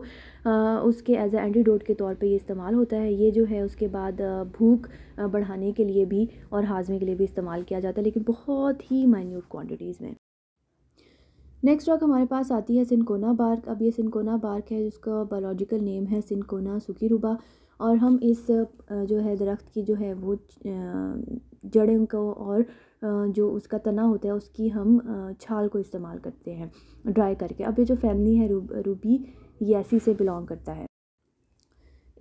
आ, उसके एज ए एंटीडोट के तौर पे ये इस्तेमाल होता है ये जो है उसके बाद भूख बढ़ाने के लिए भी और हाजमे के लिए भी इस्तेमाल किया जाता है लेकिन बहुत ही माइन्यूट क्वान्टिटीज़ में नेक्स्ट ड्रग हमारे पास आती है सिनकोना बार्क अब ये सिनकोना बार्क है जिसका बायोलॉजिकल नेम है सिनकोना सुकीरुबा और हम इस जो है दरख्त की जो है वो जड़ों को और जो उसका तना होता है उसकी हम छाल को इस्तेमाल करते हैं ड्राई करके अब ये जो फैमिली है रूबी ये ऐसी से बिलोंग करता है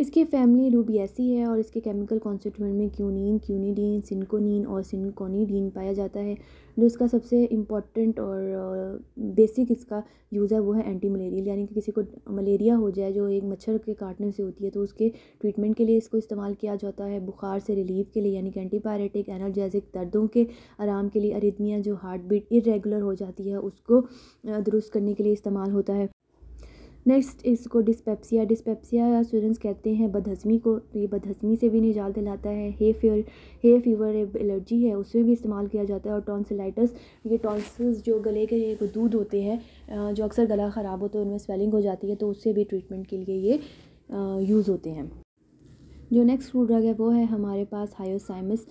इसकी फैमिली रूबियासी है और इसके केमिकल कॉन्स्टिट्यूंट में क्यूनिन क्यूनिडीन सिनकोनिन और सिंकोनीडीन पाया जाता है जो इसका सबसे इम्पॉर्टेंट और बेसिक इसका यूज़ है वो है एंटी मलेरियल यानी कि किसी को मलेरिया हो जाए जो एक मच्छर के काटने से होती है तो उसके ट्रीटमेंट के लिए इसको इस्तेमाल किया जाता है बुखार से रिलीफ के लिए यानी कि एंटीबायोटिक एनर्जेजिक दर्दों के आराम के लिए अरिदमिया जो हार्ट बीट इरेगुलर हो जाती है उसको दुरुस्त करने के लिए इस्तेमाल होता है नेक्स्ट इसको डिस्पेप्सिया डिस्पेप्सिया स्टूडेंट्स कहते हैं बदहजमी को तो ये बदहजमी से भी निजात दिलाता है hay fever hay fever allergy है उसमें भी इस्तेमाल किया जाता है और टॉन्सिलाइटस ये टॉन्सिल्स जो गले के दूध होते हैं जो अक्सर गला ख़राब होता है उनमें स्वेलिंग हो जाती है तो उससे भी ट्रीटमेंट के लिए ये यूज़ होते हैं जो नेक्स्ट फूड ड्रग है वो है हमारे पास हायोसाइमस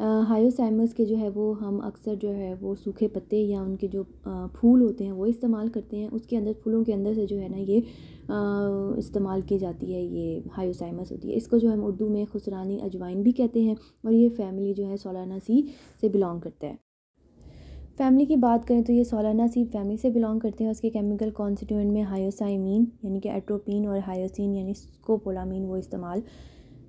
हायोसाइमस के जो है वो हम अक्सर जो है वो सूखे पत्ते या उनके जो फूल होते हैं वो इस्तेमाल करते हैं उसके अंदर फूलों के अंदर से जो है ना ये इस्तेमाल की जाती है ये हायोसाइमस होती है इसको जो हम उर्दू में खुसरानी अजवाइन भी कहते हैं और ये फैमिली जो है सोलानासी से बिलोंग करता है फैमिली की बात करें तो ये सोलाना सी फैमिली से बिलोंग करते हैं उसके केमिकल कॉन्स्टिट्यूंट में हायोसाइमीन यानी कि एट्रोपिन और हायोसिन यानी स्कोपोलामीन वो इस्तेमाल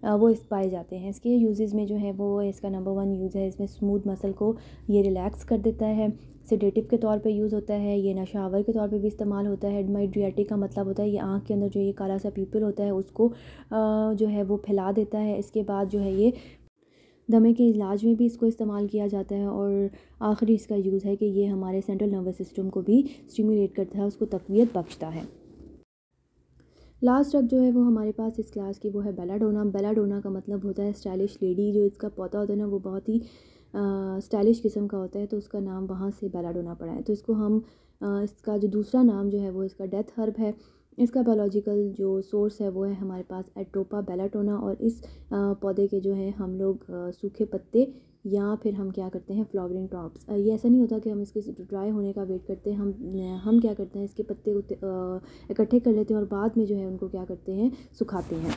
वो इस पाए जाते हैं इसके यूज़ में जो है वो इसका नंबर वन यूज़ है इसमें स्मूथ मसल को ये रिलैक्स कर देता है सेडेटिव के तौर पे यूज़ होता है ये नशावर के तौर पे भी इस्तेमाल होता है हेडमाइड्रियाटिक का मतलब होता है ये आँख के अंदर जो ये काला सा पीपल होता है उसको जो है वो फैला देता है इसके बाद जो है ये दमे के इलाज में भी इसको इस्तेमाल किया जाता है और आखिरी इसका यूज़ है कि ये हमारे सेंट्रल नर्वस सिस्टम को भी स्टिमुलेट करता है उसको तकवीत बख्शता है लास्ट ड्रग जो है वो हमारे पास इस क्लास की वो है बेलाडोना बेलाडोना का मतलब होता है स्टाइलिश लेडी जो इसका पौधा होता है ना वो बहुत ही स्टाइलिश किस्म का होता है तो उसका नाम वहाँ से बेलाडोना पड़ा है तो इसको हम आ, इसका जो दूसरा नाम जो है वो इसका डेथ हर्ब है इसका बायोलॉजिकल जो सोर्स है वो है हमारे पास एट्रोपा बेलाटोना और इस पौधे के जो है हम लोग सूखे पत्ते या फिर हम क्या करते हैं फ्लावरिंग टॉप्स ये ऐसा नहीं होता कि हम इसके ड्राई होने का वेट करते हैं हम हम क्या करते हैं इसके पत्ते इकट्ठे कर लेते हैं और बाद में जो है उनको क्या करते हैं सुखाते हैं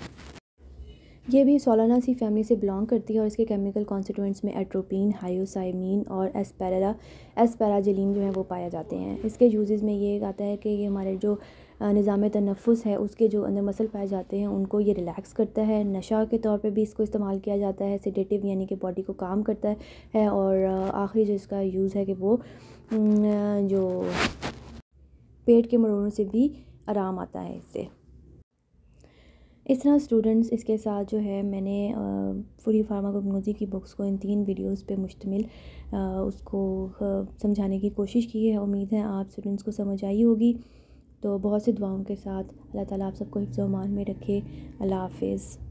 ये भी सी फैमिली से बिलोंग करती है और इसके केमिकल कॉन्सिटेंट्स में एट्रोपिन हाइयोसाइमीन और एसपैरा एसपैराजलिन जो है वो पाए जाते हैं इसके यूज़ में ये आता है कि ये हमारे जो निज़ाम तनफ़ुस है उसके जो अंदर मसल पाए जाते हैं उनको ये रिलैक्स करता है नशा के तौर पे भी इसको इस्तेमाल किया जाता है सिडेटिव यानी कि बॉडी को काम करता है और आखिरी जो इसका यूज़ है कि वो जो पेट के मरोड़ों से भी आराम आता है इससे इस तरह स्टूडेंट्स इसके साथ जो है मैंने फ्री फार्माकोगनोजी की बुक्स को इन तीन वीडियोस पे मुश्तमिल उसको समझाने की कोशिश की है उम्मीद है आप स्टूडेंट्स को समझ आई होगी तो बहुत सी दुआओं के साथ अल्लाह ताला आप सबको हिफ्ज़ अमान में रखे अल्लाह हाफ़िज़